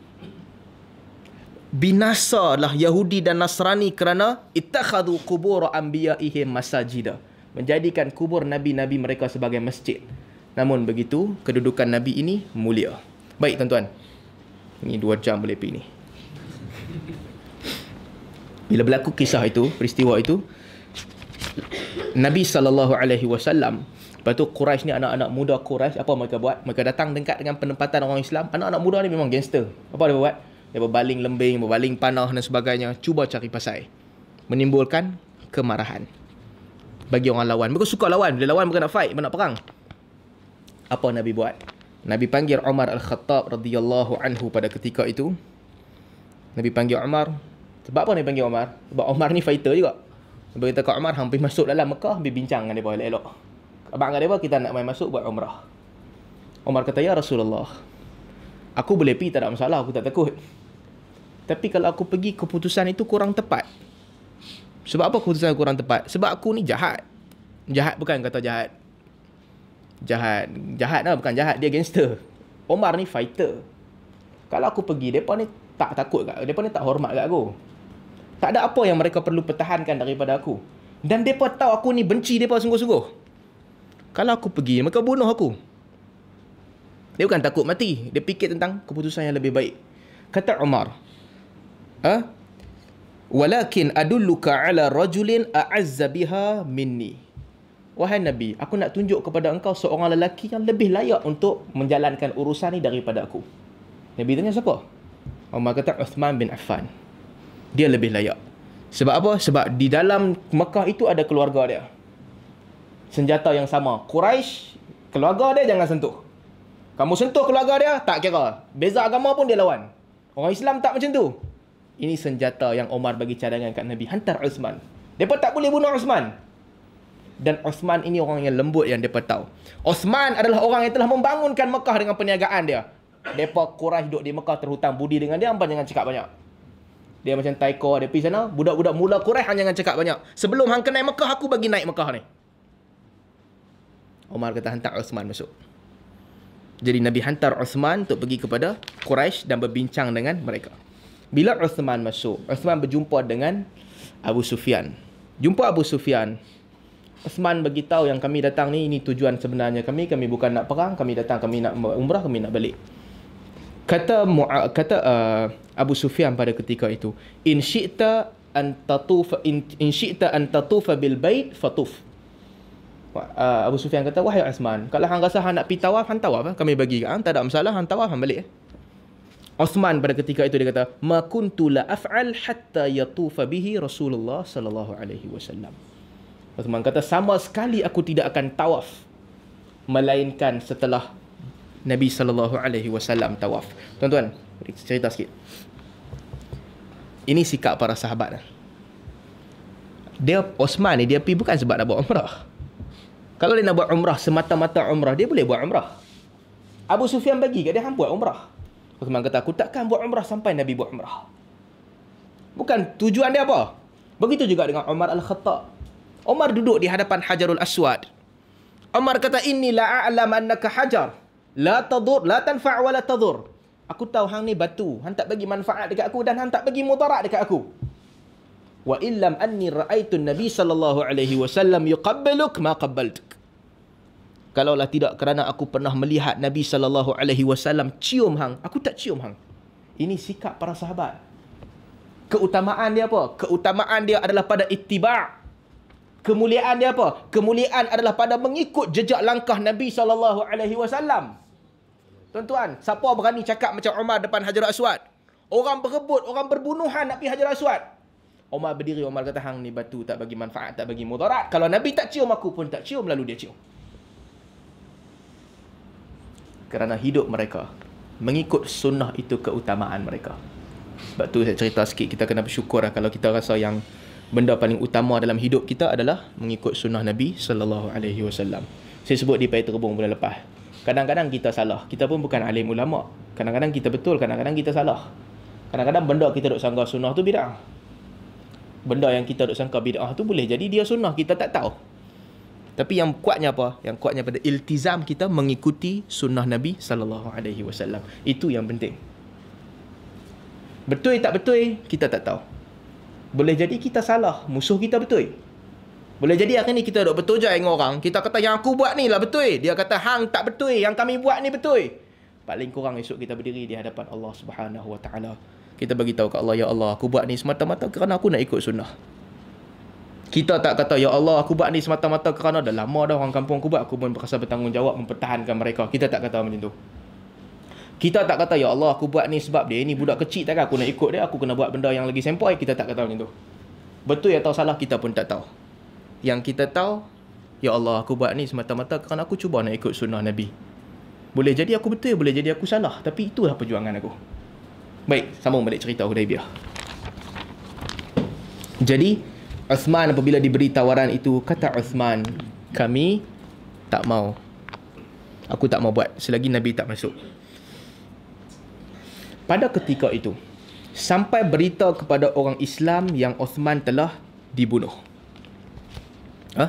binasa lah Yahudi dan Nasrani kerana ittakhadhu qubur anbiya'ihim masajida. Menjadikan kubur nabi-nabi mereka sebagai masjid. Namun begitu, kedudukan nabi ini mulia. Baik tuan-tuan. Ini dua jam boleh pergi ni bila berlaku kisah itu peristiwa itu Nabi sallallahu alaihi wasallam lepas tu Quraisy ni anak-anak muda Quraisy apa mereka buat mereka datang dekat dengan penempatan orang Islam anak-anak muda ni memang gangster apa dia buat dia berbaling lembing berbaling panah dan sebagainya cuba cari pasai, menimbulkan kemarahan bagi orang lawan mereka suka lawan bila lawan mereka nak fight mereka nak perang apa Nabi buat Nabi panggil Umar Al-Khattab radhiyallahu anhu pada ketika itu Nabi panggil Umar sebab apa dia panggil Omar? Sebab Omar ni fighter juga. Sebab kita kat Omar hampir masuk dalam Mekah, habis bincang dengan dia elok-elok. Abang kata dia kita nak main masuk buat umrah. Omar kata, Ya Rasulullah, aku boleh pergi tak ada masalah, aku tak takut. Tapi kalau aku pergi, keputusan itu kurang tepat. Sebab apa keputusan kurang tepat? Sebab aku ni jahat. Jahat bukan kata jahat. Jahat. Jahat lah, bukan jahat. Dia gangster. Omar ni fighter. Kalau aku pergi, mereka ni tak takut kat. Mereka ni tak hormat kat aku. Tak ada apa yang mereka perlu pertahankan daripada aku. Dan mereka tahu aku ni benci mereka sungguh-sungguh. Kalau aku pergi, mereka bunuh aku. Dia bukan takut mati. Dia fikir tentang keputusan yang lebih baik. Kata Umar. Ha? Walakin adulluka ala rajulin a'azza biha minni. Wahai Nabi, aku nak tunjuk kepada engkau seorang lelaki yang lebih layak untuk menjalankan urusan ini daripada aku. Nabi tanya siapa? Umar kata Uthman bin Affan dia lebih layak. Sebab apa? Sebab di dalam Mekah itu ada keluarga dia. Senjata yang sama. Quraisy keluarga dia jangan sentuh. Kamu sentuh keluarga dia, tak kira. Beza agama pun dia lawan. Orang Islam tak macam tu. Ini senjata yang Omar bagi cadangan kat Nabi. Hantar Uthman. Mereka tak boleh bunuh Uthman. Dan Uthman ini orang yang lembut yang dia tahu. Uthman adalah orang yang telah membangunkan Mekah dengan perniagaan dia. Mereka Quraisy duduk di Mekah terhutang budi dengan dia. Ampun jangan cakap banyak. Dia macam Taiko dia pergi sana. Budak-budak mula Quraish hang jangan cakap banyak. Sebelum hang kena Mekah aku bagi naik Mekah ni. Omar kata hantar Uthman masuk. Jadi Nabi hantar Uthman untuk pergi kepada Quraisy dan berbincang dengan mereka. Bila Uthman masuk, Uthman berjumpa dengan Abu Sufyan. Jumpa Abu Sufyan. Uthman beritahu yang kami datang ni, ini tujuan sebenarnya kami. Kami bukan nak perang, kami datang, kami nak umrah, kami nak balik kata kata uh, Abu Sufyan pada ketika itu in syi'ta an tatuf in, in syi'ta an tatufa bil bait fatuf uh, Abu Sufyan kata wahai Osman kalau hang rasa hang nak pi tawaf hang tawaf eh. kami bagi kan tak ada masalah hang tawaf hang balik eh. Osman pada ketika itu dia kata ma kuntu la af'al hatta yatufa bihi Rasulullah sallallahu alaihi wasallam Osman kata sama sekali aku tidak akan tawaf melainkan setelah Nabi sallallahu alaihi wasallam tawaf. Tuan-tuan, cerita sikit. Ini sikap para sahabat. Lah. Dia Osman ni dia pergi bukan sebab nak buat umrah. Kalau dia nak buat umrah semata-mata umrah, dia boleh buat umrah. Abu Sufyan bagi kat dia hang buat umrah. Osman kata aku takkan buat umrah sampai Nabi buat umrah. Bukan tujuan dia apa? Begitu juga dengan Umar Al-Khattab. Umar duduk di hadapan Hajarul Aswad. Umar kata inni la a'lam annaka hajar. La tadur, la tanfa' wa la tadur. Aku tahu hang ni batu. Hang tak bagi manfaat dekat aku dan hang tak bagi mudarat dekat aku. Wa illam anni ra'aitu Nabi sallallahu alaihi wasallam yuqabbiluk ma qabbaltuk. Kalaulah tidak kerana aku pernah melihat Nabi sallallahu alaihi wasallam cium hang, aku tak cium hang. Ini sikap para sahabat. Keutamaan dia apa? Keutamaan dia adalah pada ittiba'. Kemuliaan dia apa? Kemuliaan adalah pada mengikut jejak langkah Nabi sallallahu alaihi wasallam. Tuan-tuan, siapa berani cakap macam Umar depan Hajar Aswad? Orang berebut, orang berbunuhan nak pergi Hajar Aswad. Umar berdiri, Umar kata, Hang ni batu tak bagi manfaat, tak bagi mudarat. Kalau Nabi tak cium, aku pun tak cium. Lalu dia cium. Kerana hidup mereka mengikut sunnah itu keutamaan mereka. Sebab tu saya cerita sikit, kita kena bersyukur lah kalau kita rasa yang benda paling utama dalam hidup kita adalah mengikut sunnah Nabi Sallallahu Alaihi Wasallam. Saya sebut di Paya Terbung bulan lepas kadang-kadang kita salah. Kita pun bukan alim ulama. Kadang-kadang kita betul, kadang-kadang kita salah. Kadang-kadang benda kita duk sangka sunnah tu bid'ah. Benda yang kita duk sangka bid'ah tu boleh jadi dia sunnah, kita tak tahu. Tapi yang kuatnya apa? Yang kuatnya pada iltizam kita mengikuti sunnah Nabi saw. Itu yang penting. Betul tak betul, kita tak tahu. Boleh jadi kita salah, musuh kita betul. Boleh jadi ni kita duduk betul je dengan orang. Kita kata yang aku buat ni lah betul. Dia kata hang tak betul. Yang kami buat ni betul. Paling kurang esok kita berdiri di hadapan Allah Subhanahu Wa Taala. Kita bagi tahu kat Allah, Ya Allah, aku buat ni semata-mata kerana aku nak ikut sunnah. Kita tak kata, Ya Allah, aku buat ni semata-mata kerana dah lama dah orang kampung aku buat, aku pun berasa bertanggungjawab mempertahankan mereka. Kita tak kata macam tu. Kita tak kata, Ya Allah, aku buat ni sebab dia ni budak kecil takkan aku nak ikut dia, aku kena buat benda yang lagi sempoi. Kita tak kata macam tu. Betul atau salah, kita pun tak tahu yang kita tahu Ya Allah aku buat ni semata-mata kerana aku cuba nak ikut sunnah Nabi Boleh jadi aku betul, boleh jadi aku salah Tapi itulah perjuangan aku Baik, sambung balik cerita Hudaibiyah Jadi Uthman apabila diberi tawaran itu Kata Uthman Kami tak mau Aku tak mau buat selagi Nabi tak masuk Pada ketika itu Sampai berita kepada orang Islam yang Uthman telah dibunuh ha?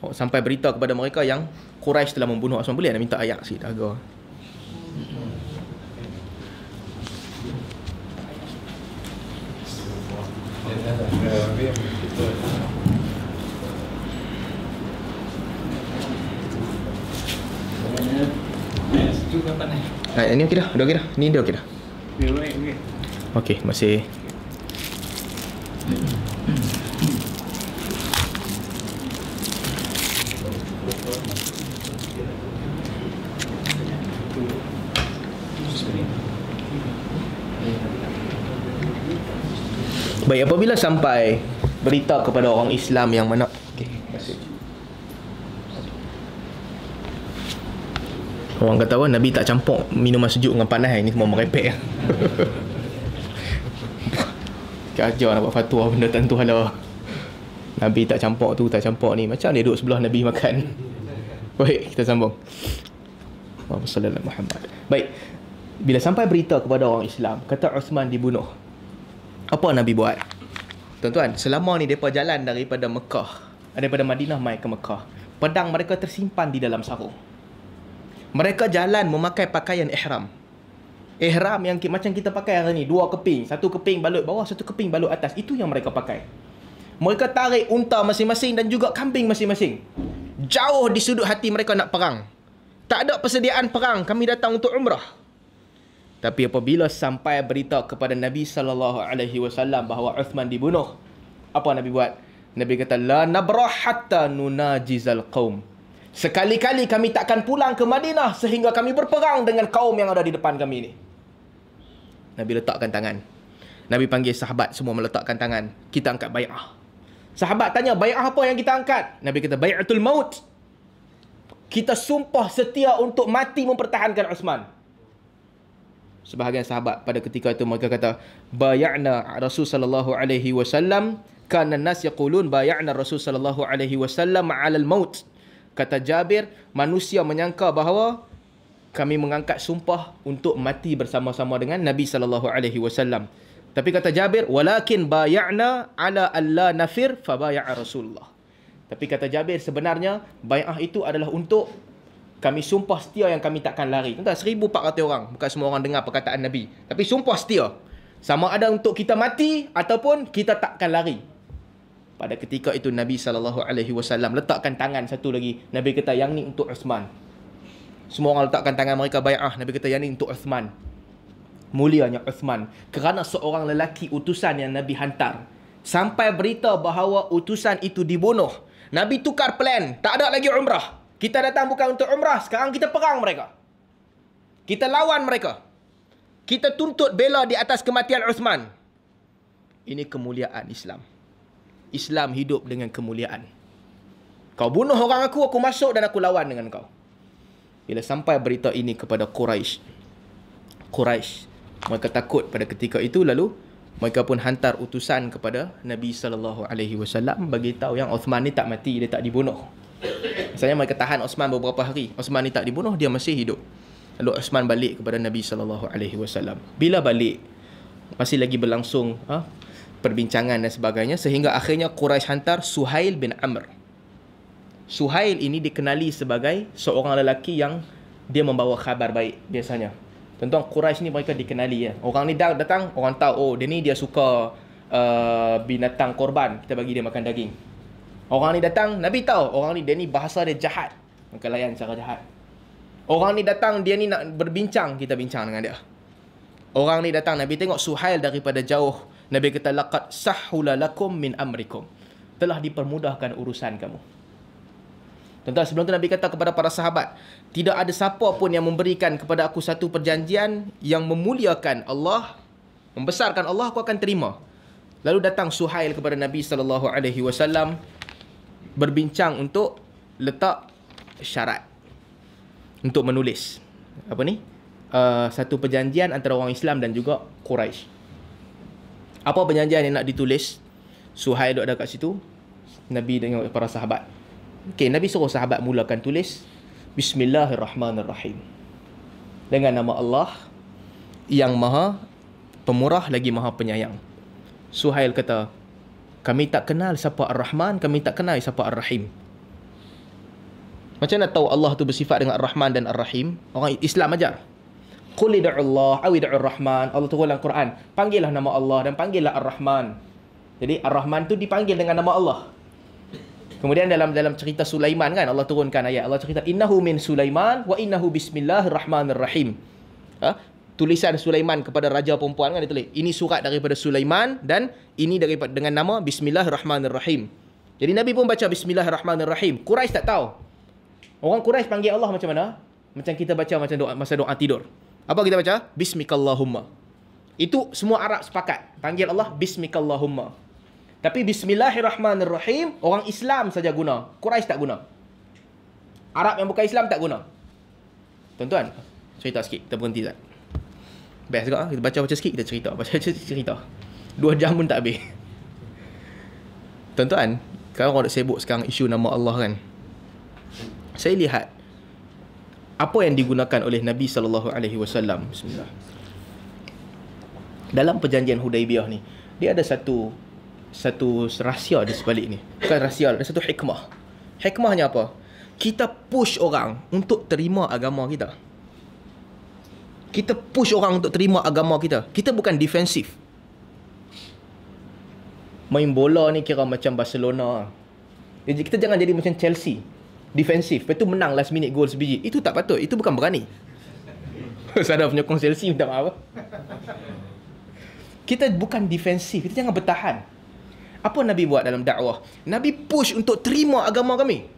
oh, sampai berita kepada mereka yang Quraisy telah membunuh Osman boleh nak minta ayat sikit agak Ha, ini okey dah, dah okey dah. Ni dia okey dah. Okey, masih. Okay. Baik, apabila sampai berita kepada orang Islam yang mana okay. Orang kata apa, Nabi tak campur minuman sejuk dengan panas eh? Ini semua merepek eh? Kajar nak buat fatwa benda tentu halal Nabi tak campur tu, tak campur ni Macam dia duduk sebelah Nabi makan Baik, kita sambung Allahumma salli ala Baik, bila sampai berita kepada orang Islam Kata Osman dibunuh apa Nabi buat? Tuan-tuan, selama ni mereka jalan daripada Mekah, eh, daripada Madinah mai ke Mekah, pedang mereka tersimpan di dalam sarung. Mereka jalan memakai pakaian ihram. Ihram yang macam kita pakai hari ni, dua keping, satu keping balut bawah, satu keping balut atas. Itu yang mereka pakai. Mereka tarik unta masing-masing dan juga kambing masing-masing. Jauh di sudut hati mereka nak perang. Tak ada persediaan perang, kami datang untuk umrah. Tapi apabila sampai berita kepada Nabi sallallahu alaihi wasallam bahawa Uthman dibunuh, apa Nabi buat? Nabi kata la nabrah hatta nunajizal qaum. Sekali-kali kami takkan pulang ke Madinah sehingga kami berperang dengan kaum yang ada di depan kami ini. Nabi letakkan tangan. Nabi panggil sahabat semua meletakkan tangan. Kita angkat bai'ah. Sahabat tanya, bai'ah apa yang kita angkat? Nabi kata, bai'atul maut. Kita sumpah setia untuk mati mempertahankan Uthman sebahagian sahabat pada ketika itu mereka kata bayana Rasulullah sallallahu alaihi wasallam kana nas yaqulun bayana Rasul sallallahu alaihi wasallam alal maut kata Jabir manusia menyangka bahawa kami mengangkat sumpah untuk mati bersama-sama dengan Nabi sallallahu alaihi wasallam tapi kata Jabir walakin bayana ala alla nafir fa Rasulullah tapi kata Jabir sebenarnya bayah itu adalah untuk kami sumpah setia yang kami takkan lari. Tentang 1,400 orang. Bukan semua orang dengar perkataan Nabi. Tapi sumpah setia. Sama ada untuk kita mati ataupun kita takkan lari. Pada ketika itu Nabi SAW letakkan tangan satu lagi. Nabi kata yang ni untuk Uthman. Semua orang letakkan tangan mereka bayar. Nabi kata yang ni untuk Uthman. Mulianya Uthman. Kerana seorang lelaki utusan yang Nabi hantar. Sampai berita bahawa utusan itu dibunuh. Nabi tukar plan. Tak ada lagi umrah. Kita datang bukan untuk umrah. Sekarang kita perang mereka. Kita lawan mereka. Kita tuntut bela di atas kematian Uthman. Ini kemuliaan Islam. Islam hidup dengan kemuliaan. Kau bunuh orang aku, aku masuk dan aku lawan dengan kau. Bila sampai berita ini kepada Quraisy, Quraisy mereka takut pada ketika itu lalu mereka pun hantar utusan kepada Nabi sallallahu alaihi wasallam bagi tahu yang Uthman ni tak mati, dia tak dibunuh. Misalnya mereka tahan Osman beberapa hari. Osman ni tak dibunuh, dia masih hidup. Lalu Osman balik kepada Nabi sallallahu alaihi wasallam. Bila balik masih lagi berlangsung ha? perbincangan dan sebagainya sehingga akhirnya Quraisy hantar Suhail bin Amr. Suhail ini dikenali sebagai seorang lelaki yang dia membawa khabar baik biasanya. Tentang Quraisy ni mereka dikenali ya. Orang ni datang, orang tahu oh dia ni dia suka uh, binatang korban, kita bagi dia makan daging. Orang ni datang, Nabi tahu orang ni dia ni bahasa dia jahat. Maka layan secara jahat. Orang ni datang, dia ni nak berbincang, kita bincang dengan dia. Orang ni datang, Nabi tengok Suhail daripada jauh. Nabi kata, laqad sahula lakum min amrikum. Telah dipermudahkan urusan kamu. Tentu sebelum tu Nabi kata kepada para sahabat, tidak ada siapa pun yang memberikan kepada aku satu perjanjian yang memuliakan Allah, membesarkan Allah, aku akan terima. Lalu datang Suhail kepada Nabi sallallahu alaihi wasallam berbincang untuk letak syarat untuk menulis apa ni uh, satu perjanjian antara orang Islam dan juga Quraisy. Apa perjanjian yang nak ditulis? Suhail duduk dekat situ. Nabi dengan para sahabat. Okey, Nabi suruh sahabat mulakan tulis Bismillahirrahmanirrahim. Dengan nama Allah yang Maha Pemurah lagi Maha Penyayang. Suhail kata, kami tak kenal siapa Ar-Rahman, kami tak kenal siapa Ar-Rahim. Macam mana tahu Allah tu bersifat dengan Ar-Rahman dan Ar-Rahim? Orang Islam ajar. Qul id'u Allah aw id'u Ar-Rahman. Allah tu dalam Quran, panggillah nama Allah dan panggillah Ar-Rahman. Jadi Ar-Rahman tu dipanggil dengan nama Allah. Kemudian dalam dalam cerita Sulaiman kan Allah turunkan ayat Allah cerita innahu min Sulaiman wa innahu bismillahirrahmanirrahim. Ha? tulisan Sulaiman kepada raja perempuan kan dia tulis ini surat daripada Sulaiman dan ini daripada dengan nama bismillahirrahmanirrahim jadi nabi pun baca bismillahirrahmanirrahim Quraisy tak tahu orang Quraisy panggil Allah macam mana macam kita baca macam doa masa doa tidur apa kita baca bismikallahumma itu semua Arab sepakat panggil Allah bismikallahumma tapi bismillahirrahmanirrahim orang Islam saja guna Quraisy tak guna Arab yang bukan Islam tak guna tuan-tuan cerita sikit kita berhenti tak Best juga lah. Kita baca-baca sikit kita cerita. Baca-baca cerita. Dua jam pun tak habis. Tuan-tuan. Sekarang orang nak sibuk sekarang isu nama Allah kan. Saya lihat. Apa yang digunakan oleh Nabi SAW. Bismillah. Dalam perjanjian Hudaibiyah ni. Dia ada satu. Satu rahsia di sebalik ni. Bukan rahsia. Ada satu hikmah. Hikmahnya apa? Kita push orang untuk terima agama kita. Kita push orang untuk terima agama kita. Kita bukan defensif. Main bola ni kira macam Barcelona. Jadi kita jangan jadi macam Chelsea. Defensif. Lepas tu menang last minute goal sebiji. Itu tak patut. Itu bukan berani. Saya dah penyokong Chelsea minta maaf. Kita bukan defensif. Kita jangan bertahan. Apa Nabi buat dalam dakwah? Nabi push untuk terima agama kami.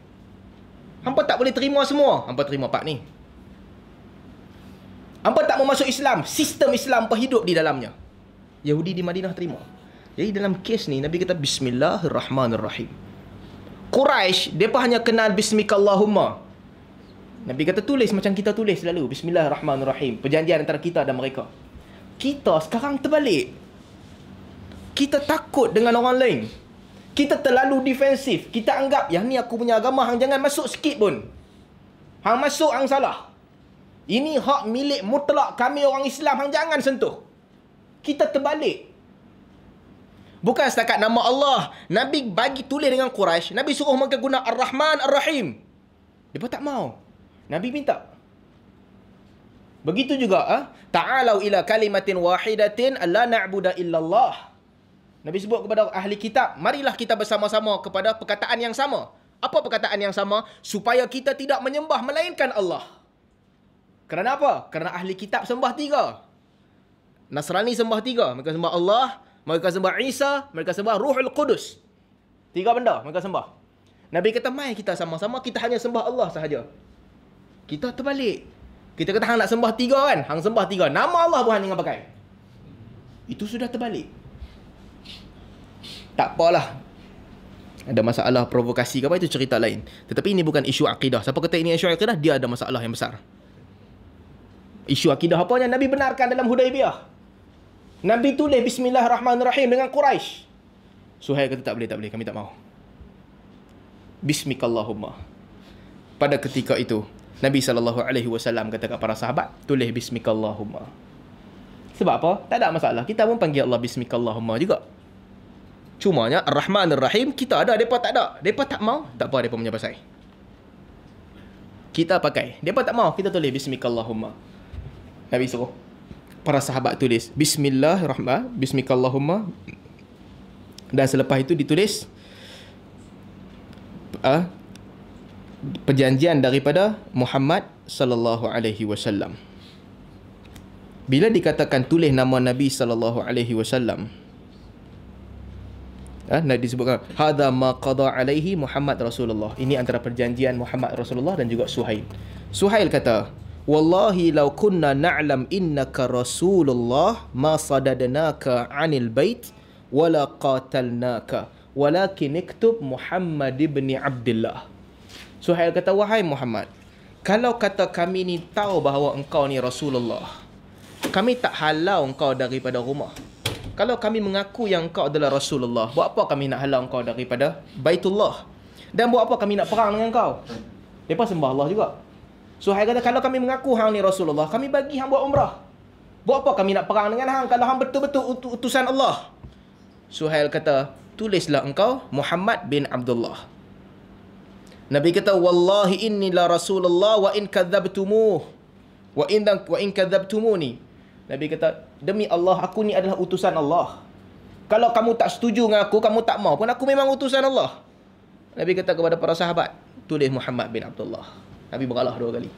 Hampa tak boleh terima semua. Hampa terima pak ni. Apa tak mau masuk Islam Sistem Islam apa hidup di dalamnya Yahudi di Madinah terima Jadi dalam kes ni Nabi kata Bismillahirrahmanirrahim Quraisy Mereka hanya kenal Bismillahirrahmanirrahim Nabi kata tulis macam kita tulis selalu Bismillahirrahmanirrahim Perjanjian antara kita dan mereka Kita sekarang terbalik Kita takut dengan orang lain Kita terlalu defensif Kita anggap yang ni aku punya agama Hang jangan masuk sikit pun Hang masuk hang salah ini hak milik mutlak kami orang Islam hang jangan sentuh. Kita terbalik. Bukan setakat nama Allah, Nabi bagi tulis dengan Quraisy, Nabi suruh mereka guna Ar-Rahman Ar-Rahim. Depa tak mau. Nabi minta. Begitu juga ah, ha? ta'alu ila kalimatin wahidatin la na'budu illallah. Nabi sebut kepada ahli kitab, marilah kita bersama-sama kepada perkataan yang sama. Apa perkataan yang sama? Supaya kita tidak menyembah melainkan Allah. Kerana apa? Kerana ahli kitab sembah tiga. Nasrani sembah tiga. Mereka sembah Allah. Mereka sembah Isa. Mereka sembah Ruhul Qudus. Tiga benda mereka sembah. Nabi kata, mai kita sama-sama. Kita hanya sembah Allah sahaja. Kita terbalik. Kita kata, hang nak sembah tiga kan? Hang sembah tiga. Nama Allah pun hang pakai. Itu sudah terbalik. Tak apalah. Ada masalah provokasi ke apa, itu cerita lain. Tetapi ini bukan isu akidah. Siapa kata ini isu akidah, dia ada masalah yang besar isu akidah apa yang Nabi benarkan dalam Hudaibiyah. Nabi tulis bismillahirrahmanirrahim dengan Quraisy. Suhail kata tak boleh, tak boleh, kami tak mau. Bismikallahumma. Pada ketika itu, Nabi sallallahu alaihi wasallam kata kepada para sahabat, tulis bismikallahumma. Sebab apa? Tak ada masalah. Kita pun panggil Allah bismikallahumma juga. Cuma nya ar rahim kita ada, depa tak ada. Depa tak mau, tak apa depa punya pasal. Kita pakai. Depa tak mau, kita tulis bismikallahumma. Nabi suruh para sahabat tulis bismillahirrahmanirrahim bismikallahumma dan selepas itu ditulis uh, perjanjian daripada Muhammad sallallahu alaihi wasallam bila dikatakan tulis nama Nabi sallallahu alaihi wasallam Ah, nah disebutkan "Hada ma qada alaihi Muhammad Rasulullah. Ini antara perjanjian Muhammad Rasulullah dan juga Suhail. Suhail kata, Wallahi law kunna na'lam innaka Rasulullah ma sadadnaka 'anil bait wala qatalnaka walakin iktub Muhammad ibni Abdullah. Suhail kata wahai Muhammad, kalau kata kami ni tahu bahawa engkau ni Rasulullah, kami tak halau engkau daripada rumah. Kalau kami mengaku yang engkau adalah Rasulullah, buat apa kami nak halau engkau daripada Baitullah? Dan buat apa kami nak perang dengan engkau? Depa sembah Allah juga. So, saya kata, kalau kami mengaku hang ni Rasulullah, kami bagi hang buat umrah. Buat apa kami nak perang dengan hang kalau hang betul-betul ut- utusan Allah? Suhail kata, tulislah engkau Muhammad bin Abdullah. Nabi kata, Wallahi inni la Rasulullah wa in kadzabtumuh. Wa in, wa in ni. Nabi kata, demi Allah, aku ni adalah utusan Allah. Kalau kamu tak setuju dengan aku, kamu tak mau pun aku memang utusan Allah. Nabi kata kepada para sahabat, tulis Muhammad bin Abdullah. Nabi mengalah dua kali.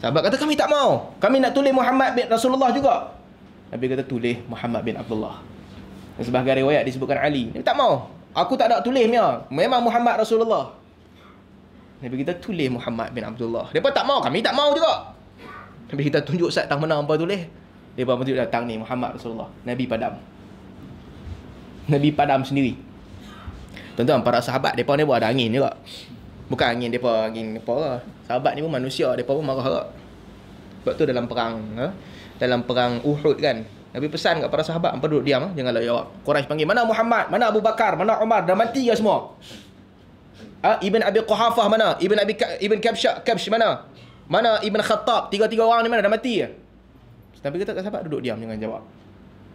Sahabat kata kami tak mau. Kami nak tulis Muhammad bin Rasulullah juga. Nabi kata tulis Muhammad bin Abdullah. Dan sebahagian riwayat disebutkan Ali. Nabi tak mau. Aku tak nak tulis mia. Memang Muhammad Rasulullah. Nabi kita tulis Muhammad bin Abdullah. Depa tak mau, kami tak mau juga. Nabi kita tunjuk sat tang mana hangpa tulis. Depa mesti datang ni Muhammad Rasulullah. Nabi padam. Nabi padam sendiri. Tuan-tuan para sahabat depa ni buat ada angin juga. Bukan angin depa, angin depa lah. Sahabat ni pun manusia, depa pun marah lah. Sebab tu dalam perang, eh? dalam perang Uhud kan. Nabi pesan kat para sahabat, hampa duduk diam, eh? Ha? jangan jawab. Quraish panggil, mana Muhammad, mana Abu Bakar, mana Umar, dah mati ke semua? Ah, Ibn Abi Quhafah mana? Ibn Abi Ka- Ibn Kabsyak, Kabsh mana? Mana Ibn Khattab, tiga-tiga orang ni mana, dah mati ke? Tapi kata kat sahabat, duduk diam, jangan jawab.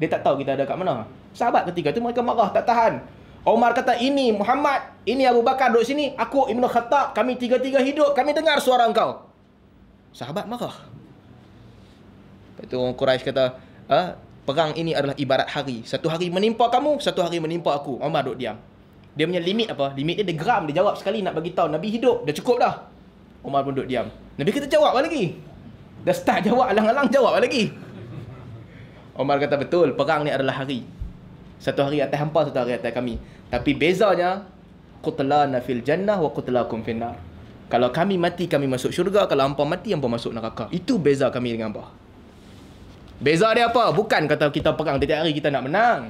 Dia tak tahu kita ada kat mana. Sahabat ketiga tu mereka marah, tak tahan. Omar kata ini Muhammad, ini Abu Bakar duduk sini, aku Ibnu Khattab, kami tiga-tiga hidup, kami dengar suara engkau. Sahabat marah. Lepas tu orang Quraisy kata, ah, perang ini adalah ibarat hari. Satu hari menimpa kamu, satu hari menimpa aku. Omar duduk diam. Dia punya limit apa? Limit dia, dia geram, dia jawab sekali nak bagi tahu Nabi hidup, dah cukup dah. Omar pun duduk diam. Nabi kita jawab lagi. Dah start jawab, alang-alang jawab lagi. Omar kata betul, perang ni adalah hari satu hari atas hampa satu hari atas kami tapi bezanya qutlana fil jannah wa qutlakum finnar kalau kami mati kami masuk syurga kalau hampa mati hampa masuk neraka itu beza kami dengan hampa beza dia apa bukan kata kita perang tiap hari kita nak menang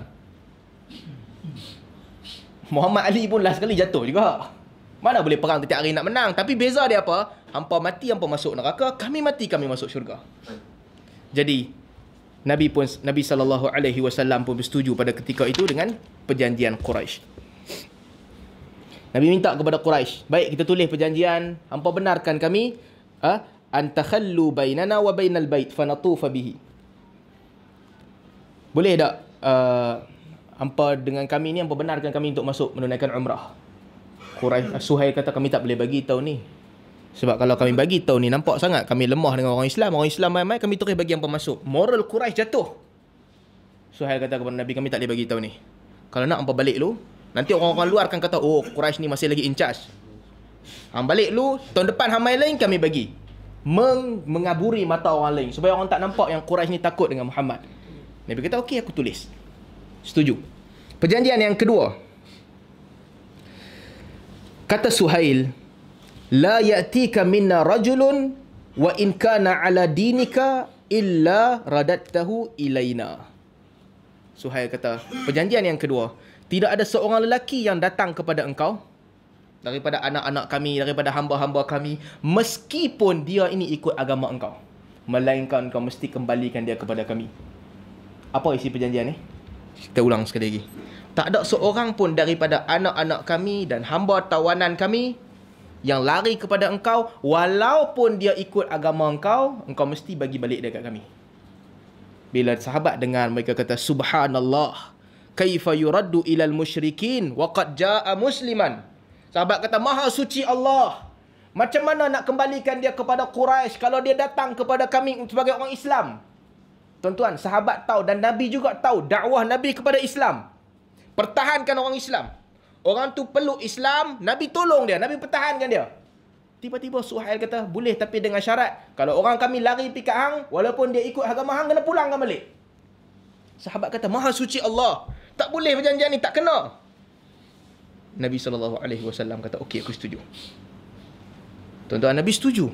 Muhammad Ali pun last kali jatuh juga mana boleh perang tiap hari nak menang tapi beza dia apa hampa mati hampa masuk neraka kami mati kami masuk syurga jadi Nabi pun Nabi sallallahu alaihi wasallam pun bersetuju pada ketika itu dengan perjanjian Quraisy. Nabi minta kepada Quraisy, "Baik kita tulis perjanjian, hampa benarkan kami ah ha? antakhallu bainana wa bainal bait fanatufa bihi." Boleh tak uh, hampa uh, dengan kami ni hampa benarkan kami untuk masuk menunaikan umrah? Quraisy Suhail kata kami tak boleh bagi tahu ni. Sebab kalau kami bagi tahu ni nampak sangat kami lemah dengan orang Islam. Orang Islam mai-mai kami terus bagi yang pemasuk. Moral Quraisy jatuh. Suhail kata kepada Nabi kami tak boleh bagi tahu ni. Kalau nak hangpa balik lu, nanti orang-orang luar akan kata, "Oh, Quraisy ni masih lagi in charge." Hang balik lu, tahun depan hang main lain kami bagi. Meng mengaburi mata orang lain supaya orang tak nampak yang Quraisy ni takut dengan Muhammad. Nabi kata, "Okey, aku tulis." Setuju. Perjanjian yang kedua. Kata Suhail, لا يأتيك minna رجل وإن كان على دينك إلا ردته إلينا. ilaina. Suhail kata, perjanjian yang kedua, tidak ada seorang lelaki yang datang kepada engkau daripada anak-anak kami, daripada hamba-hamba kami, meskipun dia ini ikut agama engkau. Melainkan kau mesti kembalikan dia kepada kami. Apa isi perjanjian ni? Kita ulang sekali lagi. Tak ada seorang pun daripada anak-anak kami dan hamba tawanan kami yang lari kepada engkau walaupun dia ikut agama engkau engkau mesti bagi balik dia kami bila sahabat dengar mereka kata subhanallah kaifa yuraddu al musyrikin waqad jaa musliman sahabat kata maha suci Allah macam mana nak kembalikan dia kepada Quraisy kalau dia datang kepada kami sebagai orang Islam tuan-tuan sahabat tahu dan nabi juga tahu dakwah nabi kepada Islam pertahankan orang Islam Orang tu peluk Islam, Nabi tolong dia, Nabi pertahankan dia. Tiba-tiba Suhail kata, boleh tapi dengan syarat. Kalau orang kami lari pergi kat hang, walaupun dia ikut agama hang, kena pulangkan balik. Sahabat kata, maha suci Allah. Tak boleh perjanjian ni, tak kena. Nabi SAW kata, okey aku setuju. Tuan-tuan Nabi setuju.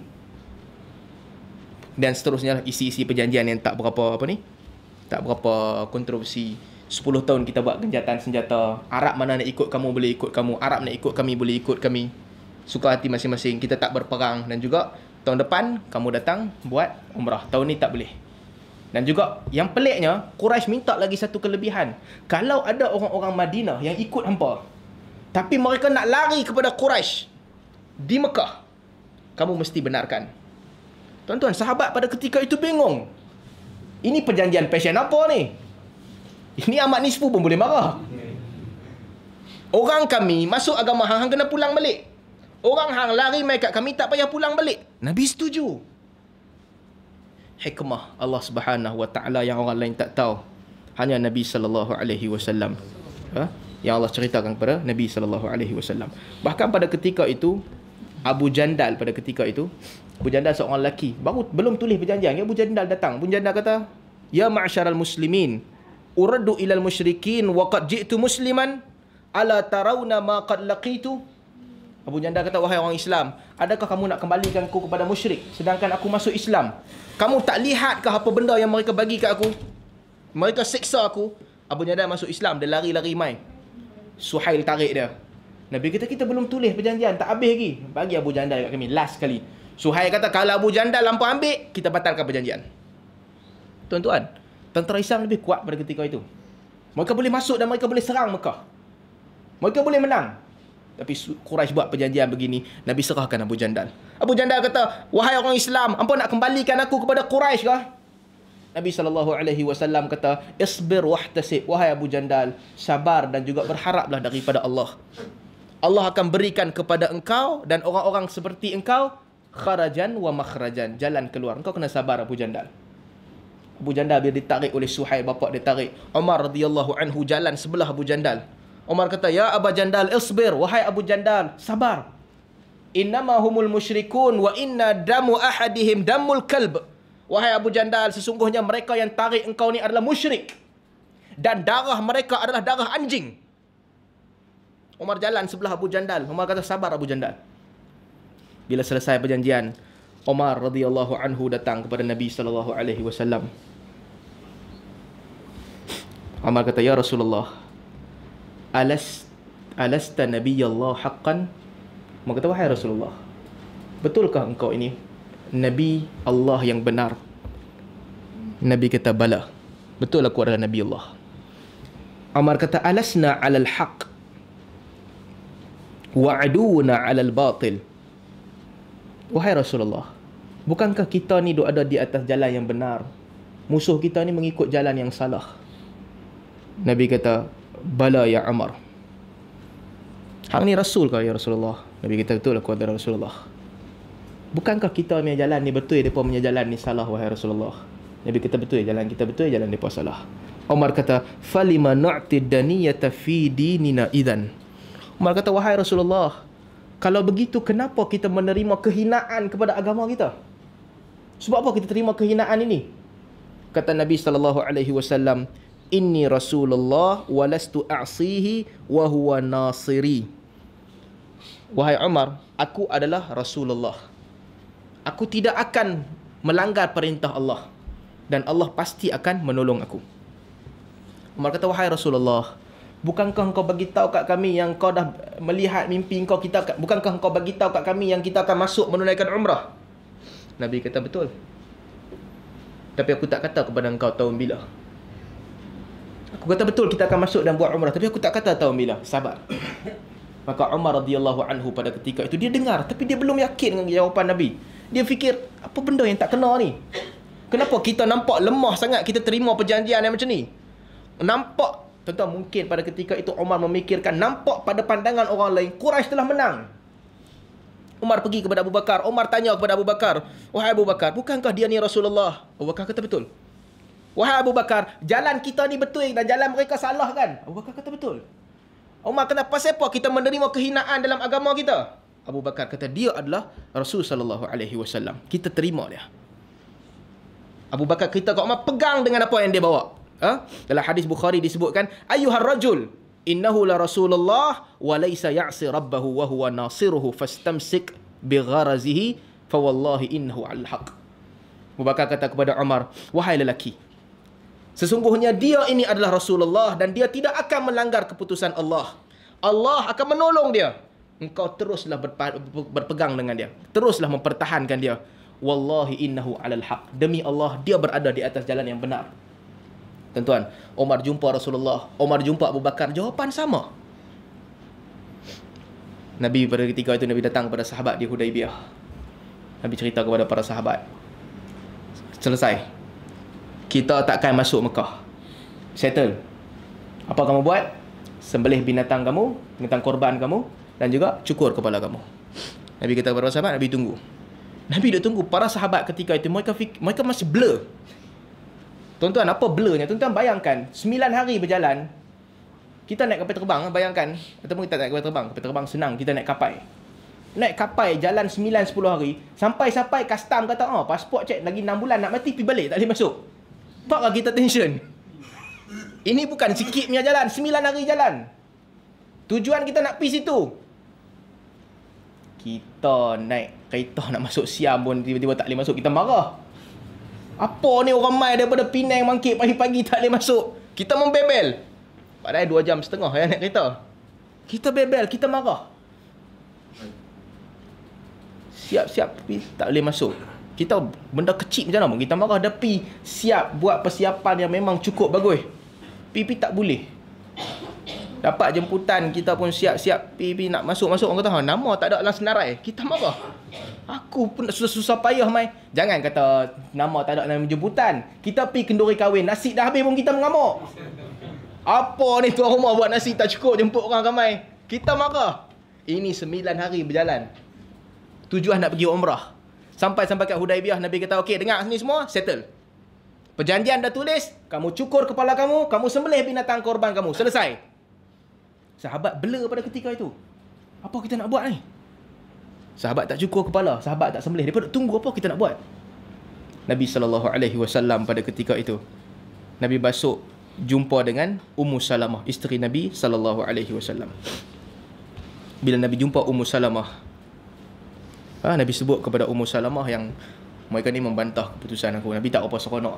Dan seterusnya lah, isi-isi perjanjian yang tak berapa apa ni, tak berapa kontroversi. 10 tahun kita buat genjatan senjata Arab mana nak ikut kamu boleh ikut kamu Arab nak ikut kami boleh ikut kami Suka hati masing-masing kita tak berperang Dan juga tahun depan kamu datang buat umrah Tahun ni tak boleh Dan juga yang peliknya Quraisy minta lagi satu kelebihan Kalau ada orang-orang Madinah yang ikut hampa Tapi mereka nak lari kepada Quraisy Di Mekah Kamu mesti benarkan Tuan-tuan sahabat pada ketika itu bingung Ini perjanjian passion apa ni ini amat nisfu, pun boleh marah. Orang kami masuk agama hang, hang kena pulang balik. Orang hang lari mai kat kami tak payah pulang balik. Nabi setuju. Hikmah Allah Subhanahu Wa Taala yang orang lain tak tahu. Hanya Nabi sallallahu alaihi wasallam. Ha? Yang Allah ceritakan kepada Nabi sallallahu alaihi wasallam. Bahkan pada ketika itu Abu Jandal pada ketika itu Abu Jandal seorang lelaki baru belum tulis perjanjian ya Abu Jandal datang Abu Jandal kata ya ma'syaral muslimin uraddu ilal musyrikin wa qad ji'tu musliman ala tarawna ma qad laqitu Abu Janda kata wahai orang Islam adakah kamu nak kembalikan aku kepada musyrik sedangkan aku masuk Islam kamu tak lihat ke apa benda yang mereka bagi kat aku mereka seksa aku Abu Janda masuk Islam dia lari-lari mai Suhail tarik dia Nabi kata kita belum tulis perjanjian tak habis lagi bagi Abu Janda kat kami last kali Suhail kata kalau Abu Janda lampau ambil kita batalkan perjanjian Tuan-tuan, tentera Islam lebih kuat pada ketika itu. Mereka boleh masuk dan mereka boleh serang Mekah. Mereka boleh menang. Tapi Quraisy buat perjanjian begini, Nabi serahkan Abu Jandal. Abu Jandal kata, "Wahai orang Islam, hangpa nak kembalikan aku kepada Quraisy kah?" Nabi sallallahu alaihi wasallam kata, "Isbir wahtasib, wahai Abu Jandal, sabar dan juga berharaplah daripada Allah. Allah akan berikan kepada engkau dan orang-orang seperti engkau kharajan wa makhrajan, jalan keluar. Engkau kena sabar Abu Jandal." Abu Jandal bila ditarik oleh Suhail bapak dia tarik. Umar radhiyallahu anhu jalan sebelah Abu Jandal. Umar kata, "Ya Abu Jandal, isbir, wahai Abu Jandal, sabar." Innama humul musyrikun wa inna damu ahadihim damul kalb. Wahai Abu Jandal, sesungguhnya mereka yang tarik engkau ni adalah musyrik. Dan darah mereka adalah darah anjing. Umar jalan sebelah Abu Jandal. Umar kata, "Sabar Abu Jandal." Bila selesai perjanjian, Umar radhiyallahu anhu datang kepada Nabi sallallahu alaihi wasallam. Umar kata, Ya Rasulullah, alas, alasta Nabi Allah haqqan? Umar kata, Wahai Rasulullah, betulkah engkau ini Nabi Allah yang benar? Nabi kata, Bala, betul aku adalah Nabi Allah. Umar kata, alasna alal haqq? Wa'aduna alal batil. Wahai Rasulullah, bukankah kita ni duk ada di atas jalan yang benar? Musuh kita ni mengikut jalan yang salah. Nabi kata, "Bala ya Umar." Hang ni rasul kau ya Rasulullah. Nabi kata, "Betul aku adalah Rasulullah." Bukankah kita punya jalan ni betul depa punya jalan ni salah wahai Rasulullah. Nabi kata betul jalan kita betul jalan depa salah. Umar kata, "Falima nu'ti daniyata fi dinina idan?" Umar kata, "Wahai Rasulullah, kalau begitu kenapa kita menerima kehinaan kepada agama kita? Sebab apa kita terima kehinaan ini?" Kata Nabi saw inni rasulullah walastu a'sihi wa huwa nasiri wahai umar aku adalah rasulullah aku tidak akan melanggar perintah Allah dan Allah pasti akan menolong aku umar kata wahai rasulullah Bukankah engkau bagi tahu kat kami yang kau dah melihat mimpi engkau kita bukankah engkau bagi tahu kat kami yang kita akan masuk menunaikan umrah? Nabi kata betul. Tapi aku tak kata kepada engkau tahun bila. Aku kata betul kita akan masuk dan buat umrah tapi aku tak kata tahu bila. Sabar. Maka Umar radhiyallahu anhu pada ketika itu dia dengar tapi dia belum yakin dengan jawapan Nabi. Dia fikir apa benda yang tak kena ni? Kenapa kita nampak lemah sangat kita terima perjanjian yang macam ni? Nampak tentu mungkin pada ketika itu Umar memikirkan nampak pada pandangan orang lain Quraisy telah menang. Umar pergi kepada Abu Bakar. Umar tanya kepada Abu Bakar. Wahai Abu Bakar, bukankah dia ni Rasulullah? Abu Bakar kata betul. Wahai Abu Bakar, jalan kita ni betul dan jalan mereka salah kan? Abu Bakar kata betul. Umar kenapa siapa kita menerima kehinaan dalam agama kita? Abu Bakar kata dia adalah Rasul sallallahu alaihi wasallam. Kita terima dia. Abu Bakar kita kat Umar pegang dengan apa yang dia bawa. Ha? Dalam hadis Bukhari disebutkan ayyuhar rajul innahu la rasulullah wa laisa ya'si rabbahu wa huwa nasiruhu fastamsik bi gharazihi fa wallahi innahu al haq. Abu Bakar kata kepada Umar, wahai lelaki, Sesungguhnya dia ini adalah Rasulullah dan dia tidak akan melanggar keputusan Allah. Allah akan menolong dia. Engkau teruslah berpegang dengan dia. Teruslah mempertahankan dia. Wallahi innahu alal haq. Demi Allah, dia berada di atas jalan yang benar. Tuan-tuan, Omar jumpa Rasulullah. Omar jumpa Abu Bakar. Jawapan sama. Nabi pada ketika itu, Nabi datang kepada sahabat di Hudaybiyah. Nabi cerita kepada para sahabat. Selesai kita takkan masuk Mekah. Settle. Apa kamu buat? Sembelih binatang kamu, binatang korban kamu dan juga cukur kepala kamu. Nabi kata kepada sahabat, Nabi tunggu. Nabi dia tunggu para sahabat ketika itu mereka fikir, mereka masih blur. Tuan-tuan, apa blurnya? Tuan-tuan bayangkan, 9 hari berjalan, kita naik kapal terbang, bayangkan. Ataupun kita naik kapal terbang, kapal terbang senang, kita naik kapal. Naik kapal, jalan 9-10 hari, sampai-sampai custom kata, oh, pasport cek lagi 6 bulan, nak mati, pergi balik, tak boleh masuk. Tak lah kita tension. Ini bukan sikit punya jalan. Sembilan hari jalan. Tujuan kita nak pergi situ. Kita naik kereta nak masuk siam pun tiba-tiba tak boleh masuk. Kita marah. Apa ni orang mai daripada Penang mangkit pagi-pagi tak boleh masuk. Kita membebel. Padahal dua jam setengah ya naik kereta. Kita bebel. Kita marah. Siap-siap tapi tak boleh masuk kita benda kecil macam mana kita marah pi siap buat persiapan yang memang cukup bagus PP tak boleh dapat jemputan kita pun siap-siap PP nak masuk-masuk orang kata ha, nama tak ada dalam senarai kita marah aku pun susah-susah payah mai jangan kata nama tak ada dalam jemputan kita pi kenduri kahwin nasi dah habis pun kita mengamuk apa ni tuan rumah buat nasi tak cukup jemput orang ramai kan, kita marah ini sembilan hari berjalan tujuan nak pergi umrah Sampai sampai kat Hudaibiyah Nabi kata, "Okey, dengar ni semua, settle. Perjanjian dah tulis, kamu cukur kepala kamu, kamu sembelih binatang korban kamu. Selesai." Sahabat blur pada ketika itu. Apa kita nak buat ni? Sahabat tak cukur kepala, sahabat tak sembelih, depa tunggu apa kita nak buat? Nabi saw pada ketika itu. Nabi basuh jumpa dengan Ummu Salamah, isteri Nabi saw. Bila Nabi jumpa Ummu Salamah, Ha, Nabi sebut kepada Ummu Salamah yang mereka ni membantah keputusan aku. Nabi tak apa seronok.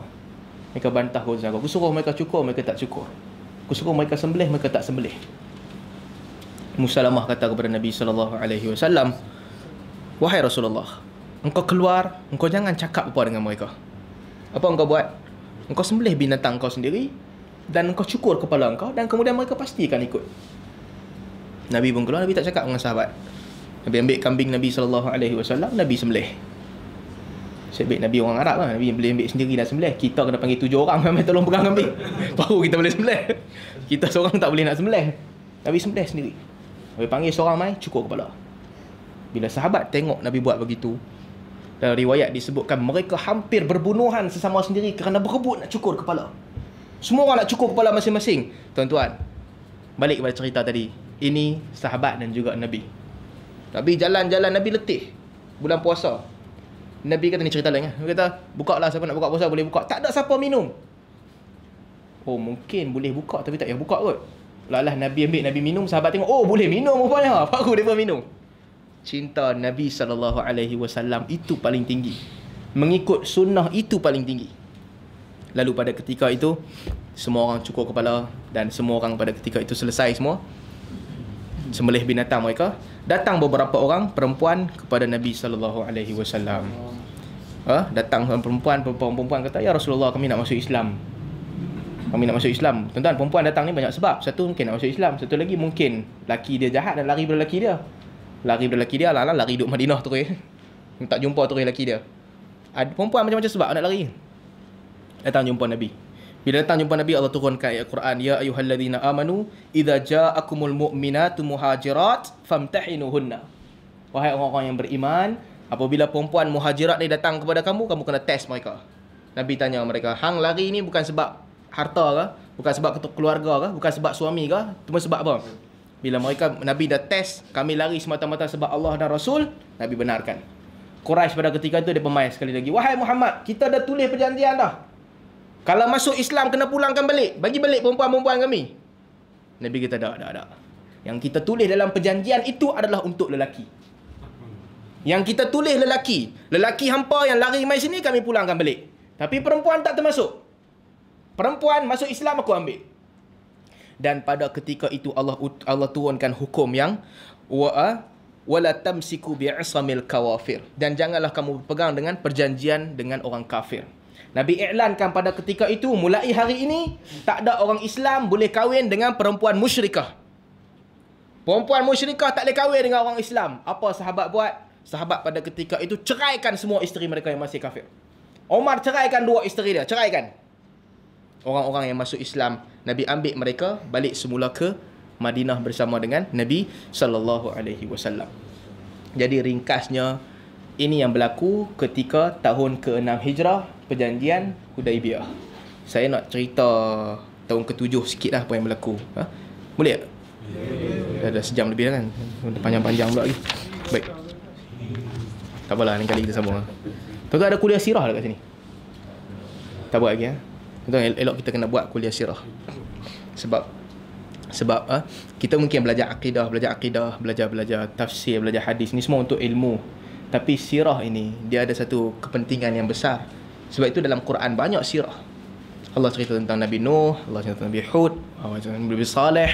Mereka bantah keputusan aku. Aku suruh mereka cukur, mereka tak cukur. Aku suruh mereka sembelih, mereka tak sembelih. Ummu Salamah kata kepada Nabi sallallahu alaihi wasallam, "Wahai Rasulullah, engkau keluar, engkau jangan cakap apa dengan mereka. Apa engkau buat? Engkau sembelih binatang kau sendiri dan engkau cukur kepala engkau dan kemudian mereka pastikan ikut." Nabi pun keluar, Nabi tak cakap dengan sahabat. Nabi ambil kambing Nabi SAW Nabi sembelih Sebab Nabi orang Arab lah Nabi yang boleh ambil sendiri nak sembelih Kita kena panggil tujuh orang Ambil tolong pegang kambing Baru kita boleh sembelih Kita seorang tak boleh nak sembelih Nabi sembelih sendiri Nabi panggil seorang mai cukup kepala Bila sahabat tengok Nabi buat begitu Dalam riwayat disebutkan Mereka hampir berbunuhan sesama sendiri Kerana berebut nak cukur kepala Semua orang nak cukur kepala masing-masing Tuan-tuan Balik kepada cerita tadi Ini sahabat dan juga Nabi tapi jalan-jalan Nabi letih Bulan puasa Nabi kata ni cerita lain eh. Nabi kata buka lah siapa nak buka puasa boleh buka Tak ada siapa minum Oh mungkin boleh buka tapi tak payah buka kot Lalah Nabi ambil Nabi minum Sahabat tengok oh boleh minum rupanya Baru dia pun minum Cinta Nabi SAW itu paling tinggi Mengikut sunnah itu paling tinggi Lalu pada ketika itu Semua orang cukup kepala Dan semua orang pada ketika itu selesai semua sembelih binatang mereka datang beberapa orang perempuan kepada Nabi sallallahu alaihi wasallam. Ah, datang perempuan perempuan-perempuan kata ya Rasulullah kami nak masuk Islam. Kami nak masuk Islam. Tuan-tuan, perempuan datang ni banyak sebab. Satu mungkin nak masuk Islam, satu lagi mungkin laki dia jahat dan lari berlaki dia. Lari berlaki dia lah, lah lari duduk Madinah terus. Tak jumpa terus laki dia. Ada perempuan macam-macam sebab nak lari. Datang jumpa Nabi. Bila datang jumpa Nabi Allah turunkan ayat Quran ya ayyuhallazina amanu idza ja'akumul mu'minatu muhajirat famtahinuhunna. Wahai orang-orang yang beriman, apabila perempuan muhajirat ni datang kepada kamu, kamu kena test mereka. Nabi tanya mereka, "Hang lari ni bukan sebab harta ke? Bukan sebab keluarga ke? Bukan sebab suami ke? Cuma sebab apa?" Bila mereka Nabi dah test, kami lari semata-mata sebab Allah dan Rasul, Nabi benarkan. Quraisy pada ketika itu dia pemain sekali lagi. Wahai Muhammad, kita dah tulis perjanjian dah. Kalau masuk Islam kena pulangkan balik. Bagi balik perempuan-perempuan kami. Nabi kita tak, tak, tak. Yang kita tulis dalam perjanjian itu adalah untuk lelaki. Yang kita tulis lelaki. Lelaki hampa yang lari mai sini kami pulangkan balik. Tapi perempuan tak termasuk. Perempuan masuk Islam aku ambil. Dan pada ketika itu Allah Allah turunkan hukum yang wa wala tamsiku bi'isamil kawafir dan janganlah kamu pegang dengan perjanjian dengan orang kafir. Nabi iklankan pada ketika itu mulai hari ini tak ada orang Islam boleh kahwin dengan perempuan musyrikah. Perempuan musyrikah tak boleh kahwin dengan orang Islam. Apa sahabat buat? Sahabat pada ketika itu ceraikan semua isteri mereka yang masih kafir. Omar ceraikan dua isteri dia, ceraikan. Orang-orang yang masuk Islam, Nabi ambil mereka balik semula ke Madinah bersama dengan Nabi sallallahu alaihi wasallam. Jadi ringkasnya ini yang berlaku ketika tahun ke-6 Hijrah Perjanjian Hudaibiyah Saya nak cerita tahun ke-7 sikit lah apa yang berlaku ha? Boleh tak? Ya, ya, ya. Dah, dah sejam lebih dah kan? Panjang-panjang pula lagi Baik Tak apalah, ni kali kita sambung lah Tuan-tuan ada kuliah sirah dekat sini? Tak buat lagi ya? Tuan-tuan elok kita kena buat kuliah sirah Sebab sebab ha? kita mungkin belajar akidah, belajar akidah, belajar-belajar tafsir, belajar hadis ni semua untuk ilmu tapi sirah ini dia ada satu kepentingan yang besar. Sebab itu dalam Quran banyak sirah. Allah cerita tentang Nabi Nuh, Allah cerita tentang Nabi Hud, Allah cerita tentang Nabi Saleh,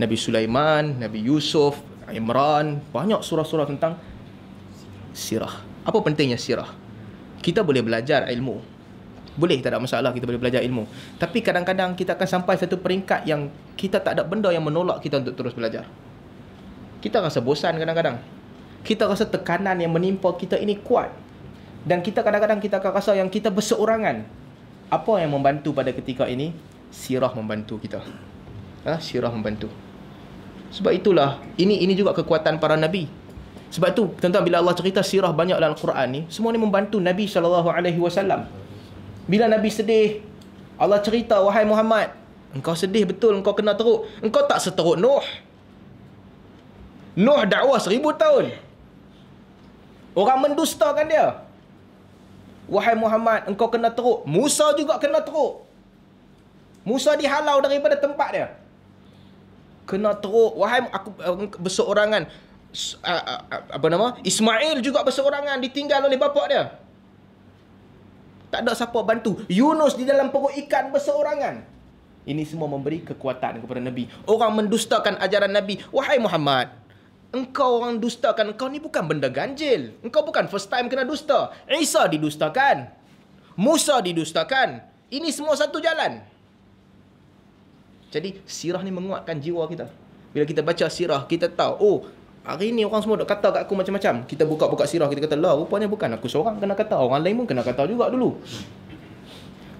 Nabi Sulaiman, Nabi Yusuf, Imran, banyak surah-surah tentang sirah. Apa pentingnya sirah? Kita boleh belajar ilmu. Boleh, tak ada masalah kita boleh belajar ilmu. Tapi kadang-kadang kita akan sampai satu peringkat yang kita tak ada benda yang menolak kita untuk terus belajar. Kita rasa bosan kadang-kadang kita rasa tekanan yang menimpa kita ini kuat dan kita kadang-kadang kita akan rasa yang kita berseorangan apa yang membantu pada ketika ini sirah membantu kita ha? sirah membantu sebab itulah ini ini juga kekuatan para nabi sebab tu tuan-tuan bila Allah cerita sirah banyak dalam Quran ni semua ni membantu Nabi sallallahu alaihi wasallam bila nabi sedih Allah cerita wahai Muhammad engkau sedih betul engkau kena teruk engkau tak seteruk Nuh Nuh dakwah seribu tahun Orang mendustakan dia. Wahai Muhammad, engkau kena teruk. Musa juga kena teruk. Musa dihalau daripada tempat dia. Kena teruk. Wahai aku eh, berseorangan. Eh, eh, apa nama? Ismail juga berseorangan. Ditinggal oleh bapa dia. Tak ada siapa bantu. Yunus di dalam perut ikan berseorangan. Ini semua memberi kekuatan kepada Nabi. Orang mendustakan ajaran Nabi. Wahai Muhammad engkau orang dustakan engkau ni bukan benda ganjil. Engkau bukan first time kena dusta. Isa didustakan. Musa didustakan. Ini semua satu jalan. Jadi sirah ni menguatkan jiwa kita. Bila kita baca sirah, kita tahu, oh, hari ni orang semua dah kata kat aku macam-macam. Kita buka-buka sirah, kita kata, lah, rupanya bukan aku seorang kena kata. Orang lain pun kena kata juga dulu.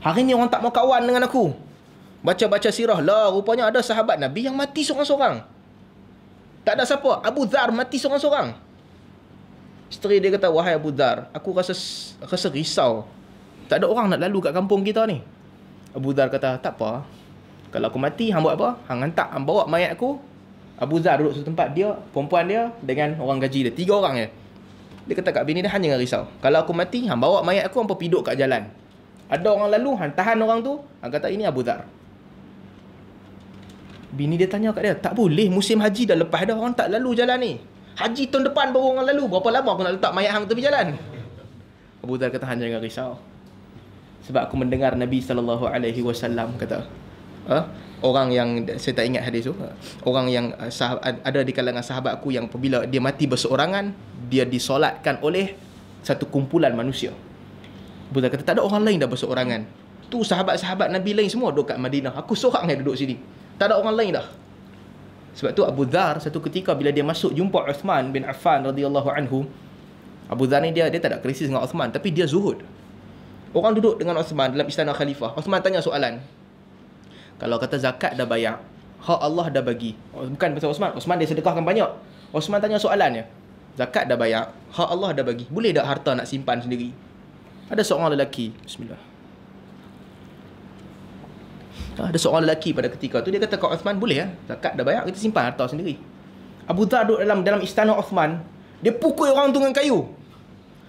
Hari ni orang tak mau kawan dengan aku. Baca-baca sirah, lah, rupanya ada sahabat Nabi yang mati seorang-seorang. Tak ada siapa. Abu Dhar mati seorang-seorang. Isteri dia kata, wahai Abu Dhar, aku rasa rasa risau. Tak ada orang nak lalu kat kampung kita ni. Abu Dhar kata, tak apa. Kalau aku mati, hang buat apa? Hang hantar, hang bawa mayat aku. Abu Dhar duduk satu tempat dia, perempuan dia dengan orang gaji dia. Tiga orang je. Dia kata kat bini dia, hang jangan risau. Kalau aku mati, hang bawa mayat aku, hang duduk kat jalan. Ada orang lalu, hang tahan orang tu. Hang kata, ini Abu Dhar. Bini dia tanya kat dia, tak boleh musim haji dah lepas dah orang tak lalu jalan ni. Haji tahun depan baru orang lalu. Berapa lama aku nak letak mayat hang tepi jalan? Abu Dhar kata, jangan risau. Sebab aku mendengar Nabi saw kata, ha? orang yang saya tak ingat hadis tu, orang yang eh, sahabat, ada di kalangan sahabatku yang apabila dia mati berseorangan, dia disolatkan oleh satu kumpulan manusia. Abu kata, tak ada orang lain dah berseorangan. Tu sahabat-sahabat Nabi lain semua duduk kat Madinah. Aku seorang yang duduk sini. Tak ada orang lain dah. Sebab tu Abu Dhar satu ketika bila dia masuk jumpa Uthman bin Affan radhiyallahu anhu. Abu Dhar ni dia dia tak ada krisis dengan Uthman tapi dia zuhud. Orang duduk dengan Uthman dalam istana khalifah. Uthman tanya soalan. Kalau kata zakat dah bayar, hak Allah dah bagi. Bukan pasal Uthman. Uthman dia sedekahkan banyak. Uthman tanya soalan soalannya. Zakat dah bayar, hak Allah dah bagi. Boleh tak harta nak simpan sendiri? Ada seorang lelaki. Bismillah. Ah, ada seorang lelaki pada ketika tu dia kata kat Uthman boleh ya zakat dah bayar kita simpan harta sendiri. Abu Dharr duduk dalam dalam istana Uthman, dia pukul orang tu dengan kayu.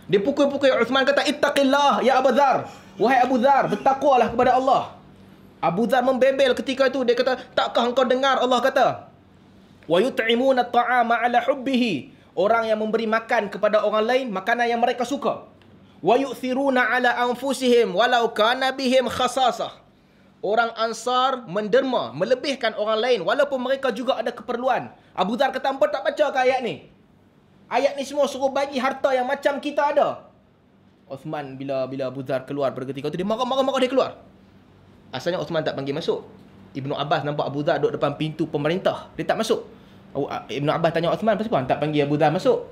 Dia pukul-pukul Uthman kata ittaqillah ya Abu Dharr. Wahai Abu Dharr, bertakwalah kepada Allah. Abu Dharr membebel ketika itu dia kata takkah engkau dengar Allah kata wa yut'imuna ta'ama 'ala hubbihi orang yang memberi makan kepada orang lain makanan yang mereka suka wa yu'thiruna 'ala anfusihim walau kana bihim khasasah orang Ansar menderma, melebihkan orang lain walaupun mereka juga ada keperluan. Abu Dhar kata, apa tak baca ke ayat ni? Ayat ni semua suruh bagi harta yang macam kita ada. Uthman bila bila Abu Dhar keluar pada ketika tu, dia marah-marah-marah dia keluar. Asalnya Uthman tak panggil masuk. Ibnu Abbas nampak Abu Dhar duduk depan pintu pemerintah. Dia tak masuk. Ah, Ibnu Abbas tanya Uthman, kenapa tak panggil Abu Dhar masuk?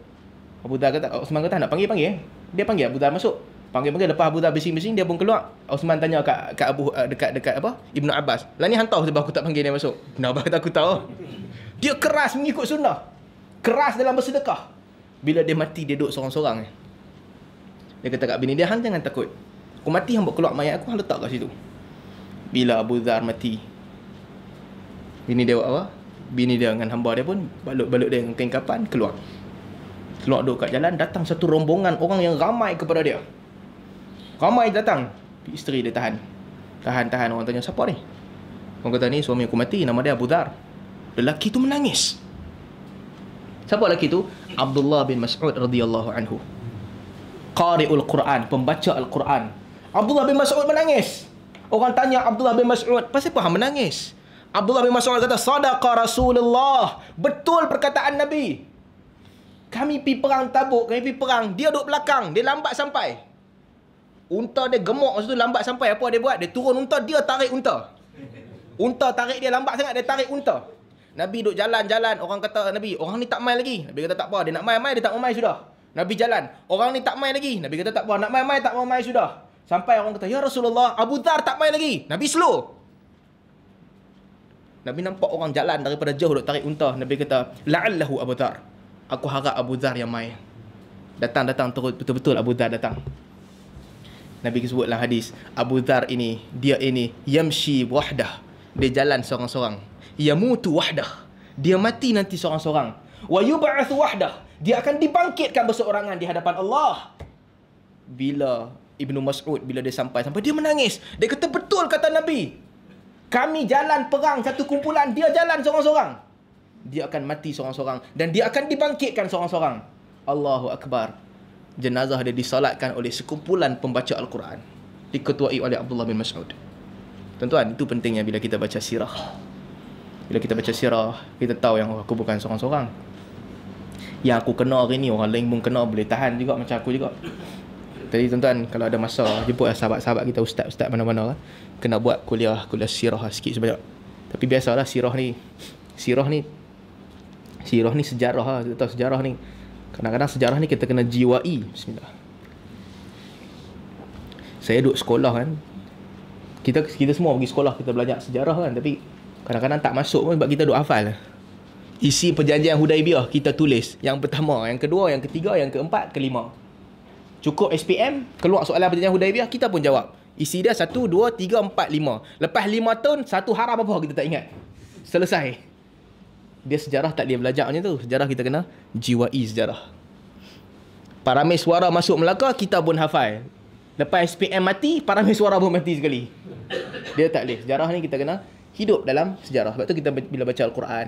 Abu Dhar kata, Uthman kata nak panggil-panggil. Dia panggil Abu Dhar masuk. Panggil-panggil lepas Abu Dhabi bising-bising dia pun keluar. Osman tanya kat kat Abu eh, dekat dekat apa? Ibnu Abbas. Lah ni hantar sebab aku tak panggil dia masuk. Kenapa kata aku tahu? Dia keras mengikut sunnah. Keras dalam bersedekah. Bila dia mati dia duduk seorang-seorang eh. Dia kata kat bini dia hang jangan takut. Aku mati hang buat keluar mayat aku hang letak kat situ. Bila Abu Dhar mati. Bini dia buat apa? Bini dia dengan hamba dia pun balut-balut dia dengan kain kapan keluar. Keluar duduk kat jalan Datang satu rombongan orang yang ramai kepada dia Ramai datang Isteri dia tahan Tahan-tahan orang tanya Siapa ni? Orang kata ni suami aku mati Nama dia Abu Dhar Lelaki tu menangis Siapa lelaki tu? Abdullah bin Mas'ud radhiyallahu anhu Qari'ul Quran Pembaca Al-Quran Abdullah bin Mas'ud menangis Orang tanya Abdullah bin Mas'ud pasti apa menangis? Abdullah bin Mas'ud kata Sadaqa Rasulullah Betul perkataan Nabi Kami pergi perang tabuk Kami pergi perang Dia duduk belakang Dia lambat sampai Unta dia gemuk masa tu lambat sampai apa dia buat? Dia turun unta, dia tarik unta. Unta tarik dia lambat sangat, dia tarik unta. Nabi duduk jalan-jalan, orang kata Nabi, orang ni tak main lagi. Nabi kata tak apa, dia nak main-main, dia tak mau main sudah. Nabi jalan, orang ni tak main lagi. Nabi kata tak apa, nak main-main, tak mau main sudah. Sampai orang kata, Ya Rasulullah, Abu Dhar tak main lagi. Nabi slow. Nabi nampak orang jalan daripada jauh duduk tarik unta. Nabi kata, La'allahu Abu Dhar. Aku harap Abu Dhar yang main. Datang-datang betul-betul Abu Dhar datang. Nabi sebutlah hadis Abu Dhar ini Dia ini Yamshi wahdah Dia jalan seorang-seorang Yamutu wahdah Dia mati nanti seorang-seorang Wa yub'athu wahdah Dia akan dibangkitkan berseorangan di hadapan Allah Bila Ibnu Mas'ud Bila dia sampai Sampai dia menangis Dia kata betul kata Nabi Kami jalan perang satu kumpulan Dia jalan seorang-seorang Dia akan mati seorang-seorang Dan dia akan dibangkitkan seorang-seorang Allahu Akbar jenazah dia disolatkan oleh sekumpulan pembaca Al-Quran diketuai oleh Abdullah bin Mas'ud tuan-tuan itu pentingnya bila kita baca sirah bila kita baca sirah kita tahu yang aku bukan seorang-seorang yang aku kena hari ni orang lain pun kena boleh tahan juga macam aku juga jadi tuan-tuan kalau ada masa jemputlah sahabat-sahabat kita ustaz-ustaz mana-mana lah. kena buat kuliah kuliah sirah lah sikit sebanyak tapi biasalah sirah ni sirah ni sirah ni sejarah lah kita tahu sejarah ni Kadang-kadang sejarah ni kita kena jiwai Bismillah Saya duduk sekolah kan Kita kita semua pergi sekolah Kita belajar sejarah kan Tapi kadang-kadang tak masuk pun Sebab kita duduk hafal Isi perjanjian Hudaibiyah kita tulis Yang pertama, yang kedua, yang ketiga, yang keempat, kelima Cukup SPM Keluar soalan perjanjian Hudaibiyah Kita pun jawab Isi dia satu, dua, tiga, empat, lima Lepas lima tahun Satu haram apa kita tak ingat Selesai dia sejarah tak dia belajar macam tu. Sejarah kita kena jiwai sejarah. Paramir suara masuk Melaka, kita pun hafal. Lepas SPM mati, paramir suara pun mati sekali. Dia tak boleh. Sejarah ni kita kena hidup dalam sejarah. Sebab tu kita bila baca Al-Quran,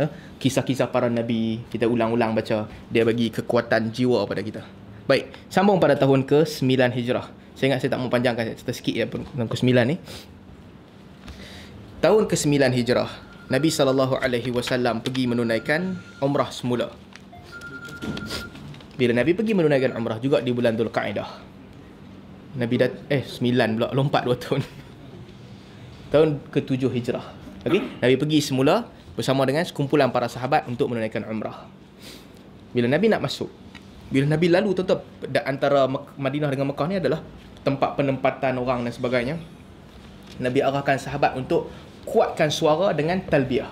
ha, kisah-kisah para Nabi, kita ulang-ulang baca. Dia bagi kekuatan jiwa pada kita. Baik, sambung pada tahun ke-9 Hijrah. Saya ingat saya tak mempanjangkan, cerita sikit ya tahun ke-9 ni. Tahun ke-9 Hijrah, Nabi sallallahu alaihi wasallam pergi menunaikan umrah semula. Bila Nabi pergi menunaikan umrah juga di bulan Dzulqa'dah. Nabi dah eh 9 pula lompat 2 tahun. Tahun ke-7 Hijrah. Okay? Nabi pergi semula bersama dengan sekumpulan para sahabat untuk menunaikan umrah. Bila Nabi nak masuk, bila Nabi lalu tetap tuan antara Madinah dengan Mekah ni adalah tempat penempatan orang dan sebagainya. Nabi arahkan sahabat untuk kuatkan suara dengan talbiah.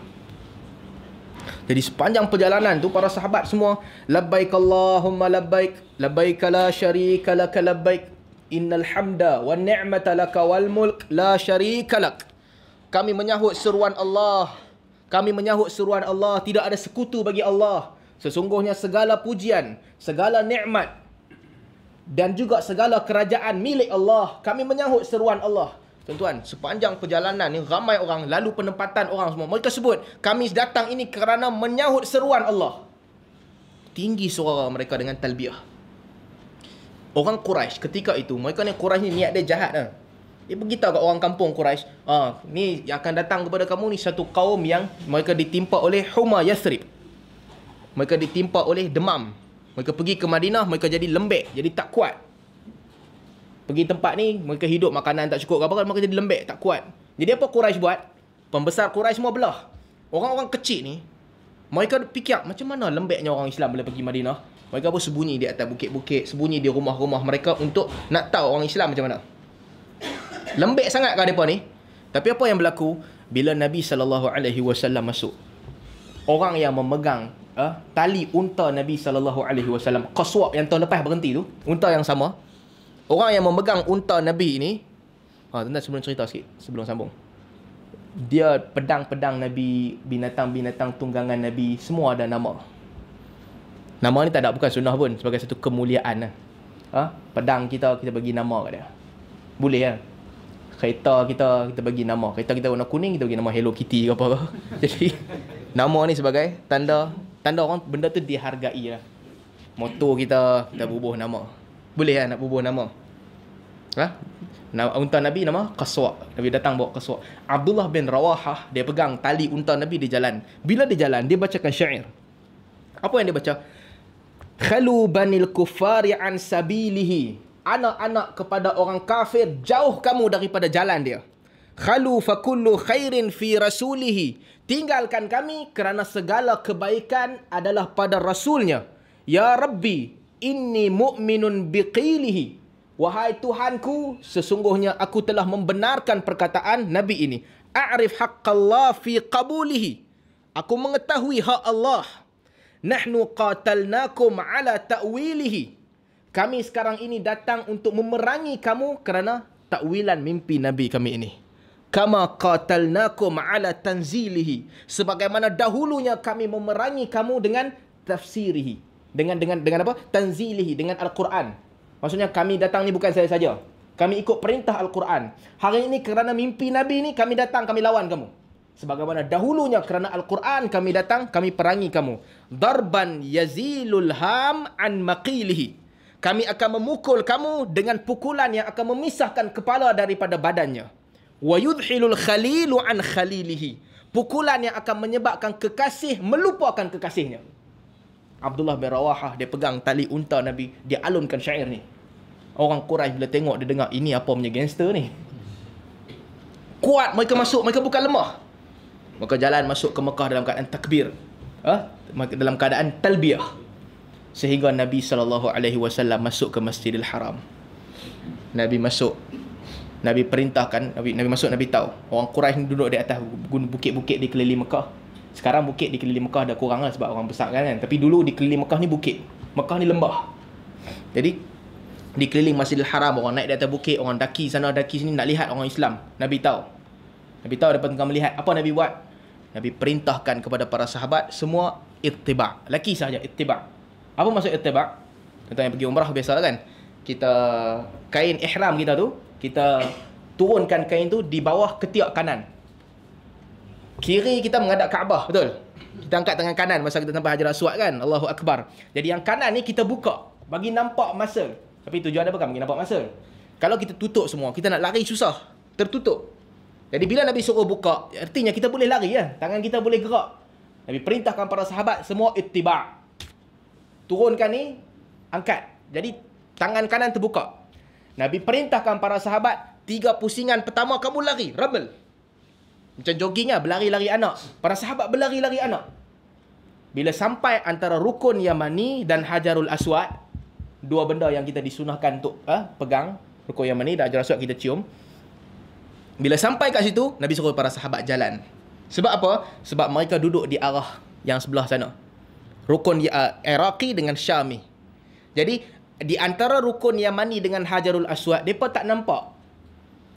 Jadi sepanjang perjalanan tu para sahabat semua labbaik Allahumma labbaik labbaik la syarika lak labbaik innal hamda wan ni'mata lak wal mulk la syarika lak. Kami menyahut seruan Allah. Kami menyahut seruan Allah, tidak ada sekutu bagi Allah. Sesungguhnya segala pujian, segala nikmat dan juga segala kerajaan milik Allah. Kami menyahut seruan Allah. Tuan-tuan, sepanjang perjalanan ni ramai orang lalu penempatan orang semua. Mereka sebut, kami datang ini kerana menyahut seruan Allah. Tinggi suara mereka dengan talbiah. Orang Quraisy ketika itu, mereka ni Quraisy ni niat dia jahat lah. Dia pergi tahu kat orang kampung Quraisy, ah, ha, ni yang akan datang kepada kamu ni satu kaum yang mereka ditimpa oleh Huma Yathrib. Mereka ditimpa oleh demam. Mereka pergi ke Madinah, mereka jadi lembek, jadi tak kuat pergi tempat ni mereka hidup makanan tak cukup ke apa kan mereka jadi lembek tak kuat jadi apa Quraisy buat pembesar Quraisy semua belah orang-orang kecil ni mereka fikir macam mana lembeknya orang Islam boleh pergi Madinah mereka pun sembunyi di atas bukit-bukit sembunyi di rumah-rumah mereka untuk nak tahu orang Islam macam mana lembek sangat kah depa ni tapi apa yang berlaku bila Nabi sallallahu alaihi wasallam masuk orang yang memegang eh, tali unta Nabi saw alaihi yang tahun lepas berhenti tu unta yang sama Orang yang memegang unta Nabi ini, Ha, tuan-tuan sebelum cerita sikit Sebelum sambung Dia pedang-pedang Nabi Binatang-binatang tunggangan Nabi Semua ada nama Nama ni tak ada bukan sunnah pun Sebagai satu kemuliaan lah. ha? Pedang kita, kita bagi nama kat dia Boleh kan? Kereta kita, kita bagi nama Kereta kita warna kuning, kita bagi nama Hello Kitty ke apa ke Jadi Nama ni sebagai tanda Tanda orang benda tu dihargai lah Motor kita, kita bubuh nama boleh lah nak bubuh nama ha? Nah, unta Nabi nama Qaswa Nabi datang bawa Qaswa Abdullah bin Rawahah dia pegang tali unta Nabi di jalan bila dia jalan dia bacakan syair apa yang dia baca Khalu banil kufari an sabilihi anak-anak kepada orang kafir jauh kamu daripada jalan dia Khalu fakullu khairin fi rasulihi tinggalkan kami kerana segala kebaikan adalah pada rasulnya ya rabbi inni mu'minun biqilihi wahai tuhanku sesungguhnya aku telah membenarkan perkataan nabi ini a'rif haqqallah fi qabulihi aku mengetahui hak Allah nahnu qatalnakum ala ta'wilihi kami sekarang ini datang untuk memerangi kamu kerana takwilan mimpi nabi kami ini kama qatalnakum ala tanzilihi sebagaimana dahulunya kami memerangi kamu dengan tafsirihi dengan dengan dengan apa? Tanzilihi dengan al-Quran. Maksudnya kami datang ni bukan saya saja. Kami ikut perintah al-Quran. Hari ini kerana mimpi Nabi ni kami datang kami lawan kamu. Sebagaimana dahulunya kerana al-Quran kami datang kami perangi kamu. Darban yazilul ham an maqilihi. Kami akan memukul kamu dengan pukulan yang akan memisahkan kepala daripada badannya. Wa yudhilul khalilu an khalilihi. Pukulan yang akan menyebabkan kekasih melupakan kekasihnya. Abdullah bin Rawahah dia pegang tali unta Nabi, dia alunkan syair ni. Orang Quraisy bila tengok dia dengar ini apa punya gangster ni. Kuat mereka masuk, mereka bukan lemah. Mereka jalan masuk ke Mekah dalam keadaan takbir. Ha? Dalam keadaan talbiyah. Sehingga Nabi saw masuk ke Masjidil Haram. Nabi masuk. Nabi perintahkan, Nabi Nabi masuk Nabi tahu. Orang Quraisy duduk di atas bukit-bukit di keliling Mekah. Sekarang bukit di keliling Mekah dah kurang lah sebab orang besar kan, kan? Tapi dulu di keliling Mekah ni bukit. Mekah ni lembah. Jadi di keliling Masjidil Haram orang naik di atas bukit, orang daki sana daki sini nak lihat orang Islam. Nabi tahu. Nabi tahu depan tengah melihat. Apa Nabi buat? Nabi perintahkan kepada para sahabat semua ittiba'. Laki saja ittiba'. Apa maksud ittiba'? Tentang yang pergi umrah biasa kan. Kita kain ihram kita tu, kita turunkan kain tu di bawah ketiak kanan. Kiri kita menghadap Kaabah, betul? Kita angkat tangan kanan masa kita sampai Hajar Aswad kan? Allahu Akbar. Jadi yang kanan ni kita buka. Bagi nampak masa. Tapi tujuan ada apa kan? Bagi nampak masa. Kalau kita tutup semua, kita nak lari susah. Tertutup. Jadi bila Nabi suruh buka, artinya kita boleh lari ya. Tangan kita boleh gerak. Nabi perintahkan para sahabat semua itibar. Turunkan ni, angkat. Jadi tangan kanan terbuka. Nabi perintahkan para sahabat, tiga pusingan pertama kamu lari. Rumble. Macam jogging lah, berlari-lari anak. Para sahabat berlari-lari anak. Bila sampai antara rukun Yamani dan Hajarul Aswad, dua benda yang kita disunahkan untuk eh, pegang, rukun Yamani dan Hajarul Aswad kita cium. Bila sampai kat situ, Nabi suruh para sahabat jalan. Sebab apa? Sebab mereka duduk di arah yang sebelah sana. Rukun eh, Iraqi dengan Syami. Jadi, di antara rukun Yamani dengan Hajarul Aswad, mereka tak nampak.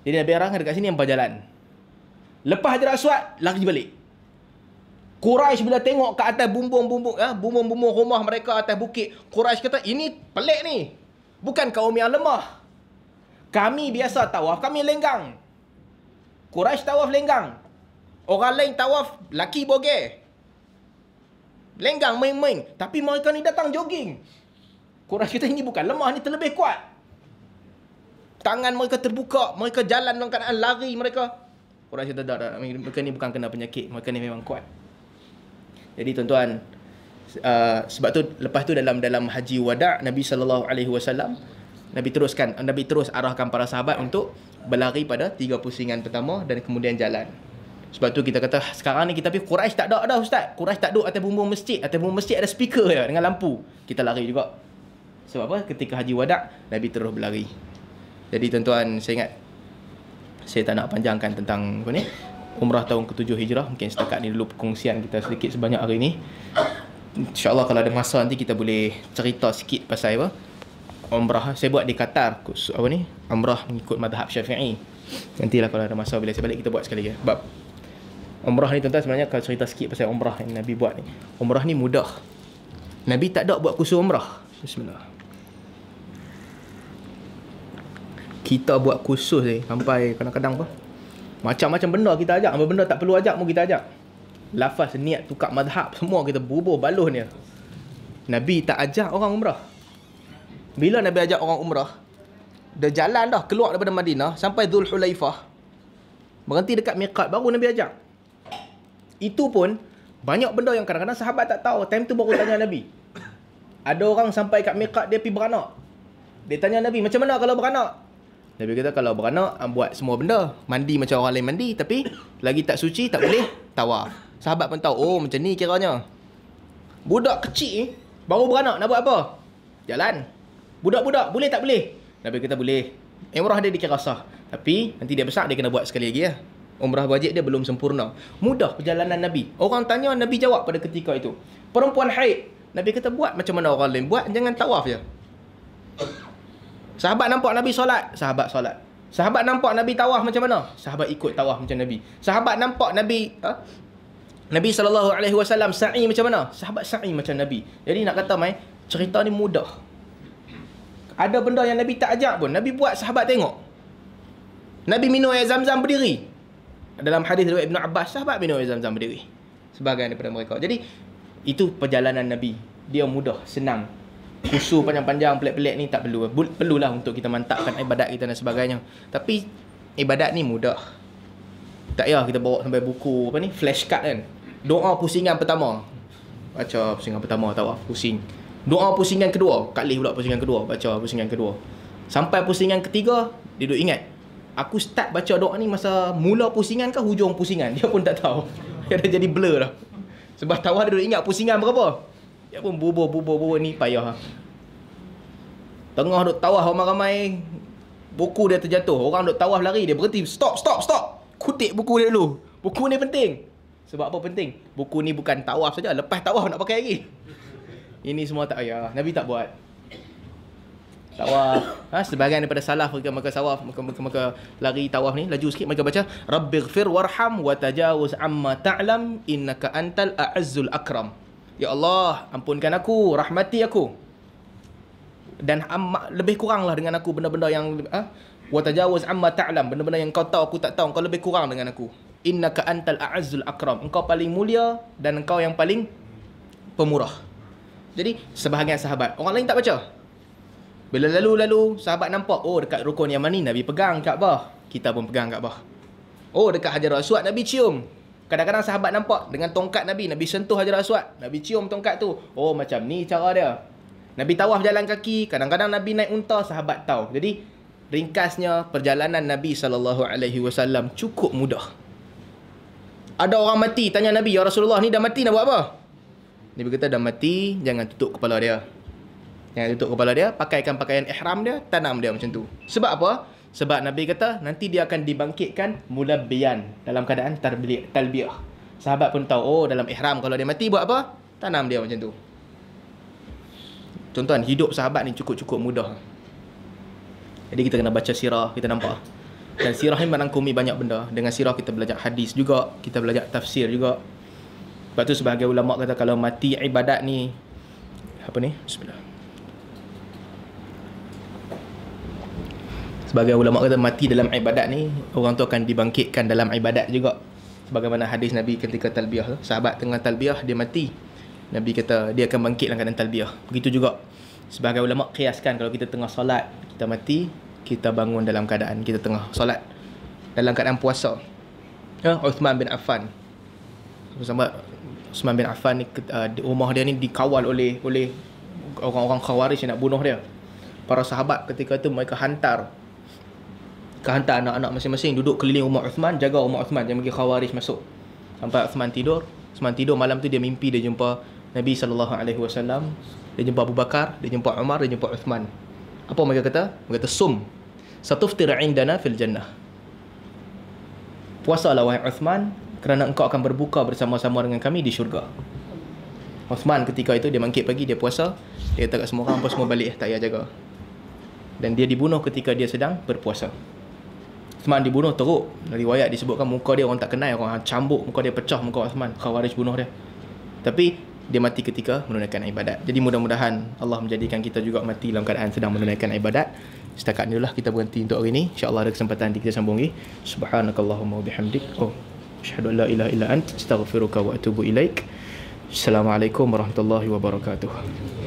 Jadi Nabi Arang ada kat sini yang berjalan. Lepas hajar aswad, lagi balik. Quraisy bila tengok ke atas bumbung-bumbung ya, bumbung-bumbung rumah mereka atas bukit, Quraisy kata, "Ini pelik ni. Bukan kaum yang lemah. Kami biasa tawaf, kami lenggang." Quraisy tawaf lenggang. Orang lain tawaf laki bogeh. Lenggang main-main, tapi mereka ni datang jogging. Quraisy kata, "Ini bukan lemah, ni terlebih kuat." Tangan mereka terbuka, mereka jalan dalam keadaan lari mereka. Orang cerita tak, tak, mereka ni bukan kena penyakit, mereka ni memang kuat. Jadi tuan-tuan, uh, sebab tu lepas tu dalam dalam haji wada Nabi sallallahu alaihi wasallam Nabi teruskan, Nabi terus arahkan para sahabat untuk berlari pada tiga pusingan pertama dan kemudian jalan. Sebab tu kita kata sekarang ni kita pergi Quraisy tak ada dah ustaz. Quraisy tak duduk atas bumbung masjid, atas bumbung masjid ada speaker je dengan lampu. Kita lari juga. Sebab apa? Ketika haji wada Nabi terus berlari. Jadi tuan-tuan, saya ingat saya tak nak panjangkan tentang apa ni umrah tahun ke-7 hijrah mungkin setakat ni dulu perkongsian kita sedikit sebanyak hari ni insyaallah kalau ada masa nanti kita boleh cerita sikit pasal apa umrah saya buat di Qatar apa ni umrah mengikut madhab Nanti lah kalau ada masa bila saya balik kita buat sekali ya bab umrah ni tuan-tuan sebenarnya kalau cerita sikit pasal umrah yang Nabi buat ni umrah ni mudah Nabi tak ada buat kursus umrah bismillah kita buat kursus ni sampai kadang-kadang apa macam-macam benda kita ajak apa benda tak perlu ajak pun kita ajak lafaz niat tukar madhab semua kita bubuh baluh ni Nabi tak ajak orang umrah bila Nabi ajak orang umrah dia jalan dah keluar daripada Madinah sampai Dhul Hulaifah berhenti dekat Miqat baru Nabi ajak itu pun banyak benda yang kadang-kadang sahabat tak tahu time tu baru tanya Nabi ada orang sampai kat Miqat dia pi beranak dia tanya Nabi, macam mana kalau beranak? Nabi kata kalau beranak buat semua benda, mandi macam orang lain mandi tapi lagi tak suci tak boleh tawaf. Sahabat pun tahu oh macam ni kiranya. Budak kecil baru beranak nak buat apa? Jalan. Budak-budak boleh tak boleh? Nabi kata boleh. Umrah dia dikira sah. Tapi nanti dia besar dia kena buat sekali lagi ya. Umrah wajib dia belum sempurna. Mudah perjalanan Nabi. Orang tanya Nabi jawab pada ketika itu. Perempuan haid. Nabi kata buat macam mana orang lain buat jangan tawaf je. Ya. Sahabat nampak Nabi solat, sahabat solat. Sahabat nampak Nabi tawaf macam mana? Sahabat ikut tawaf macam Nabi. Sahabat nampak Nabi ha? Nabi sallallahu alaihi wasallam sa'i macam mana? Sahabat sa'i macam Nabi. Jadi nak kata mai, cerita ni mudah. Ada benda yang Nabi tak ajak pun, Nabi buat sahabat tengok. Nabi minum air Zamzam berdiri. Dalam hadis riwayat Ibn Abbas, sahabat minum air Zamzam berdiri. Sebagian daripada mereka. Jadi itu perjalanan Nabi. Dia mudah, senang. Kusu panjang-panjang pelik-pelik ni tak perlu Perlulah untuk kita mantapkan ibadat kita dan sebagainya Tapi ibadat ni mudah Tak payah kita bawa sampai buku apa ni Flashcard kan Doa pusingan pertama Baca pusingan pertama tahu lah pusing Doa pusingan kedua Katlih pula pusingan kedua Baca pusingan kedua Sampai pusingan ketiga Dia duduk ingat Aku start baca doa ni masa mula pusingan ke hujung pusingan Dia pun tak tahu Dia dah jadi blur dah Sebab tahu dia duduk ingat pusingan berapa Ya pun bubur bubur bubur ni payah lah. Tengah duk tawah ramai-ramai Buku dia terjatuh Orang duk tawah lari Dia berhenti Stop stop stop Kutik buku dia dulu Buku ni penting Sebab apa penting Buku ni bukan tawaf saja Lepas tawaf nak pakai lagi Ini semua tak payah Nabi tak buat Tawaf ha, Sebahagian daripada salah Mereka maka sawaf Mereka maka, maka lari tawaf ni Laju sikit mereka baca Rabbighfir warham Watajawuz amma ta'lam Innaka antal a'azzul akram Ya Allah, ampunkan aku, rahmati aku. Dan am, lebih kuranglah dengan aku benda-benda yang ha? watajawaz amma ta'lam, benda-benda yang kau tahu aku tak tahu, kau lebih kurang dengan aku. Innaka antal a'azzul akram. Engkau paling mulia dan engkau yang paling pemurah. Jadi, sebahagian sahabat. Orang lain tak baca. Bila lalu-lalu, sahabat nampak, oh dekat rukun Yaman ni Nabi pegang Kaabah. Kita pun pegang Kaabah. Oh dekat Hajar Aswad Nabi cium. Kadang-kadang sahabat nampak dengan tongkat Nabi, Nabi sentuh Hajar Aswad, Nabi cium tongkat tu. Oh, macam ni cara dia. Nabi tawaf jalan kaki, kadang-kadang Nabi naik unta, sahabat tahu. Jadi, ringkasnya perjalanan Nabi saw cukup mudah. Ada orang mati tanya Nabi, "Ya Rasulullah, ni dah mati nak buat apa?" Nabi kata, "Dah mati, jangan tutup kepala dia." Jangan tutup kepala dia, pakaikan pakaian ihram dia, tanam dia macam tu. Sebab apa? Sebab Nabi kata nanti dia akan dibangkitkan mula bian dalam keadaan tarbiyah. talbiyah. Sahabat pun tahu, oh dalam ihram kalau dia mati buat apa? Tanam dia macam tu. Tuan-tuan, hidup sahabat ni cukup-cukup mudah. Jadi kita kena baca sirah, kita nampak. Dan sirah ni merangkumi banyak benda. Dengan sirah kita belajar hadis juga, kita belajar tafsir juga. Sebab tu sebahagian ulama kata kalau mati ibadat ni apa ni? Bismillah. sebagai ulama kata mati dalam ibadat ni orang tu akan dibangkitkan dalam ibadat juga sebagaimana hadis Nabi ketika talbiyah sahabat tengah talbiyah dia mati Nabi kata dia akan bangkit dalam keadaan talbiyah begitu juga sebagai ulama kiaskan kalau kita tengah solat kita mati kita bangun dalam keadaan kita tengah solat dalam keadaan puasa ha? Uthman bin Affan sama Uthman bin Affan ni uh, rumah dia ni dikawal oleh oleh orang-orang khawarij yang nak bunuh dia para sahabat ketika tu mereka hantar kehantar anak-anak masing-masing duduk keliling rumah Uthman, jaga rumah Uthman. Dia pergi khawarij masuk. Sampai Uthman tidur. Uthman tidur, malam tu dia mimpi dia jumpa Nabi SAW. Dia jumpa Abu Bakar, dia jumpa Umar, dia jumpa Uthman. Apa mereka kata? Mereka kata, Sum. Satuftir indana fil jannah. Puasalah wahai Uthman kerana engkau akan berbuka bersama-sama dengan kami di syurga. Uthman ketika itu dia mangkit pagi, dia puasa. Dia kata kat semua orang, apa semua balik, tak payah jaga. Dan dia dibunuh ketika dia sedang berpuasa. Osman dibunuh teruk Riwayat disebutkan muka dia orang tak kenal Orang cambuk muka dia pecah muka Osman Khawarij bunuh dia Tapi dia mati ketika menunaikan ibadat Jadi mudah-mudahan Allah menjadikan kita juga mati dalam keadaan sedang menunaikan ibadat Setakat ni lah kita berhenti untuk hari ini InsyaAllah ada kesempatan nanti kita sambung lagi Subhanakallahumma bihamdik Oh Ashhadu an la ilaha illa ant Astaghfiruka wa atubu ilaik Assalamualaikum warahmatullahi wabarakatuh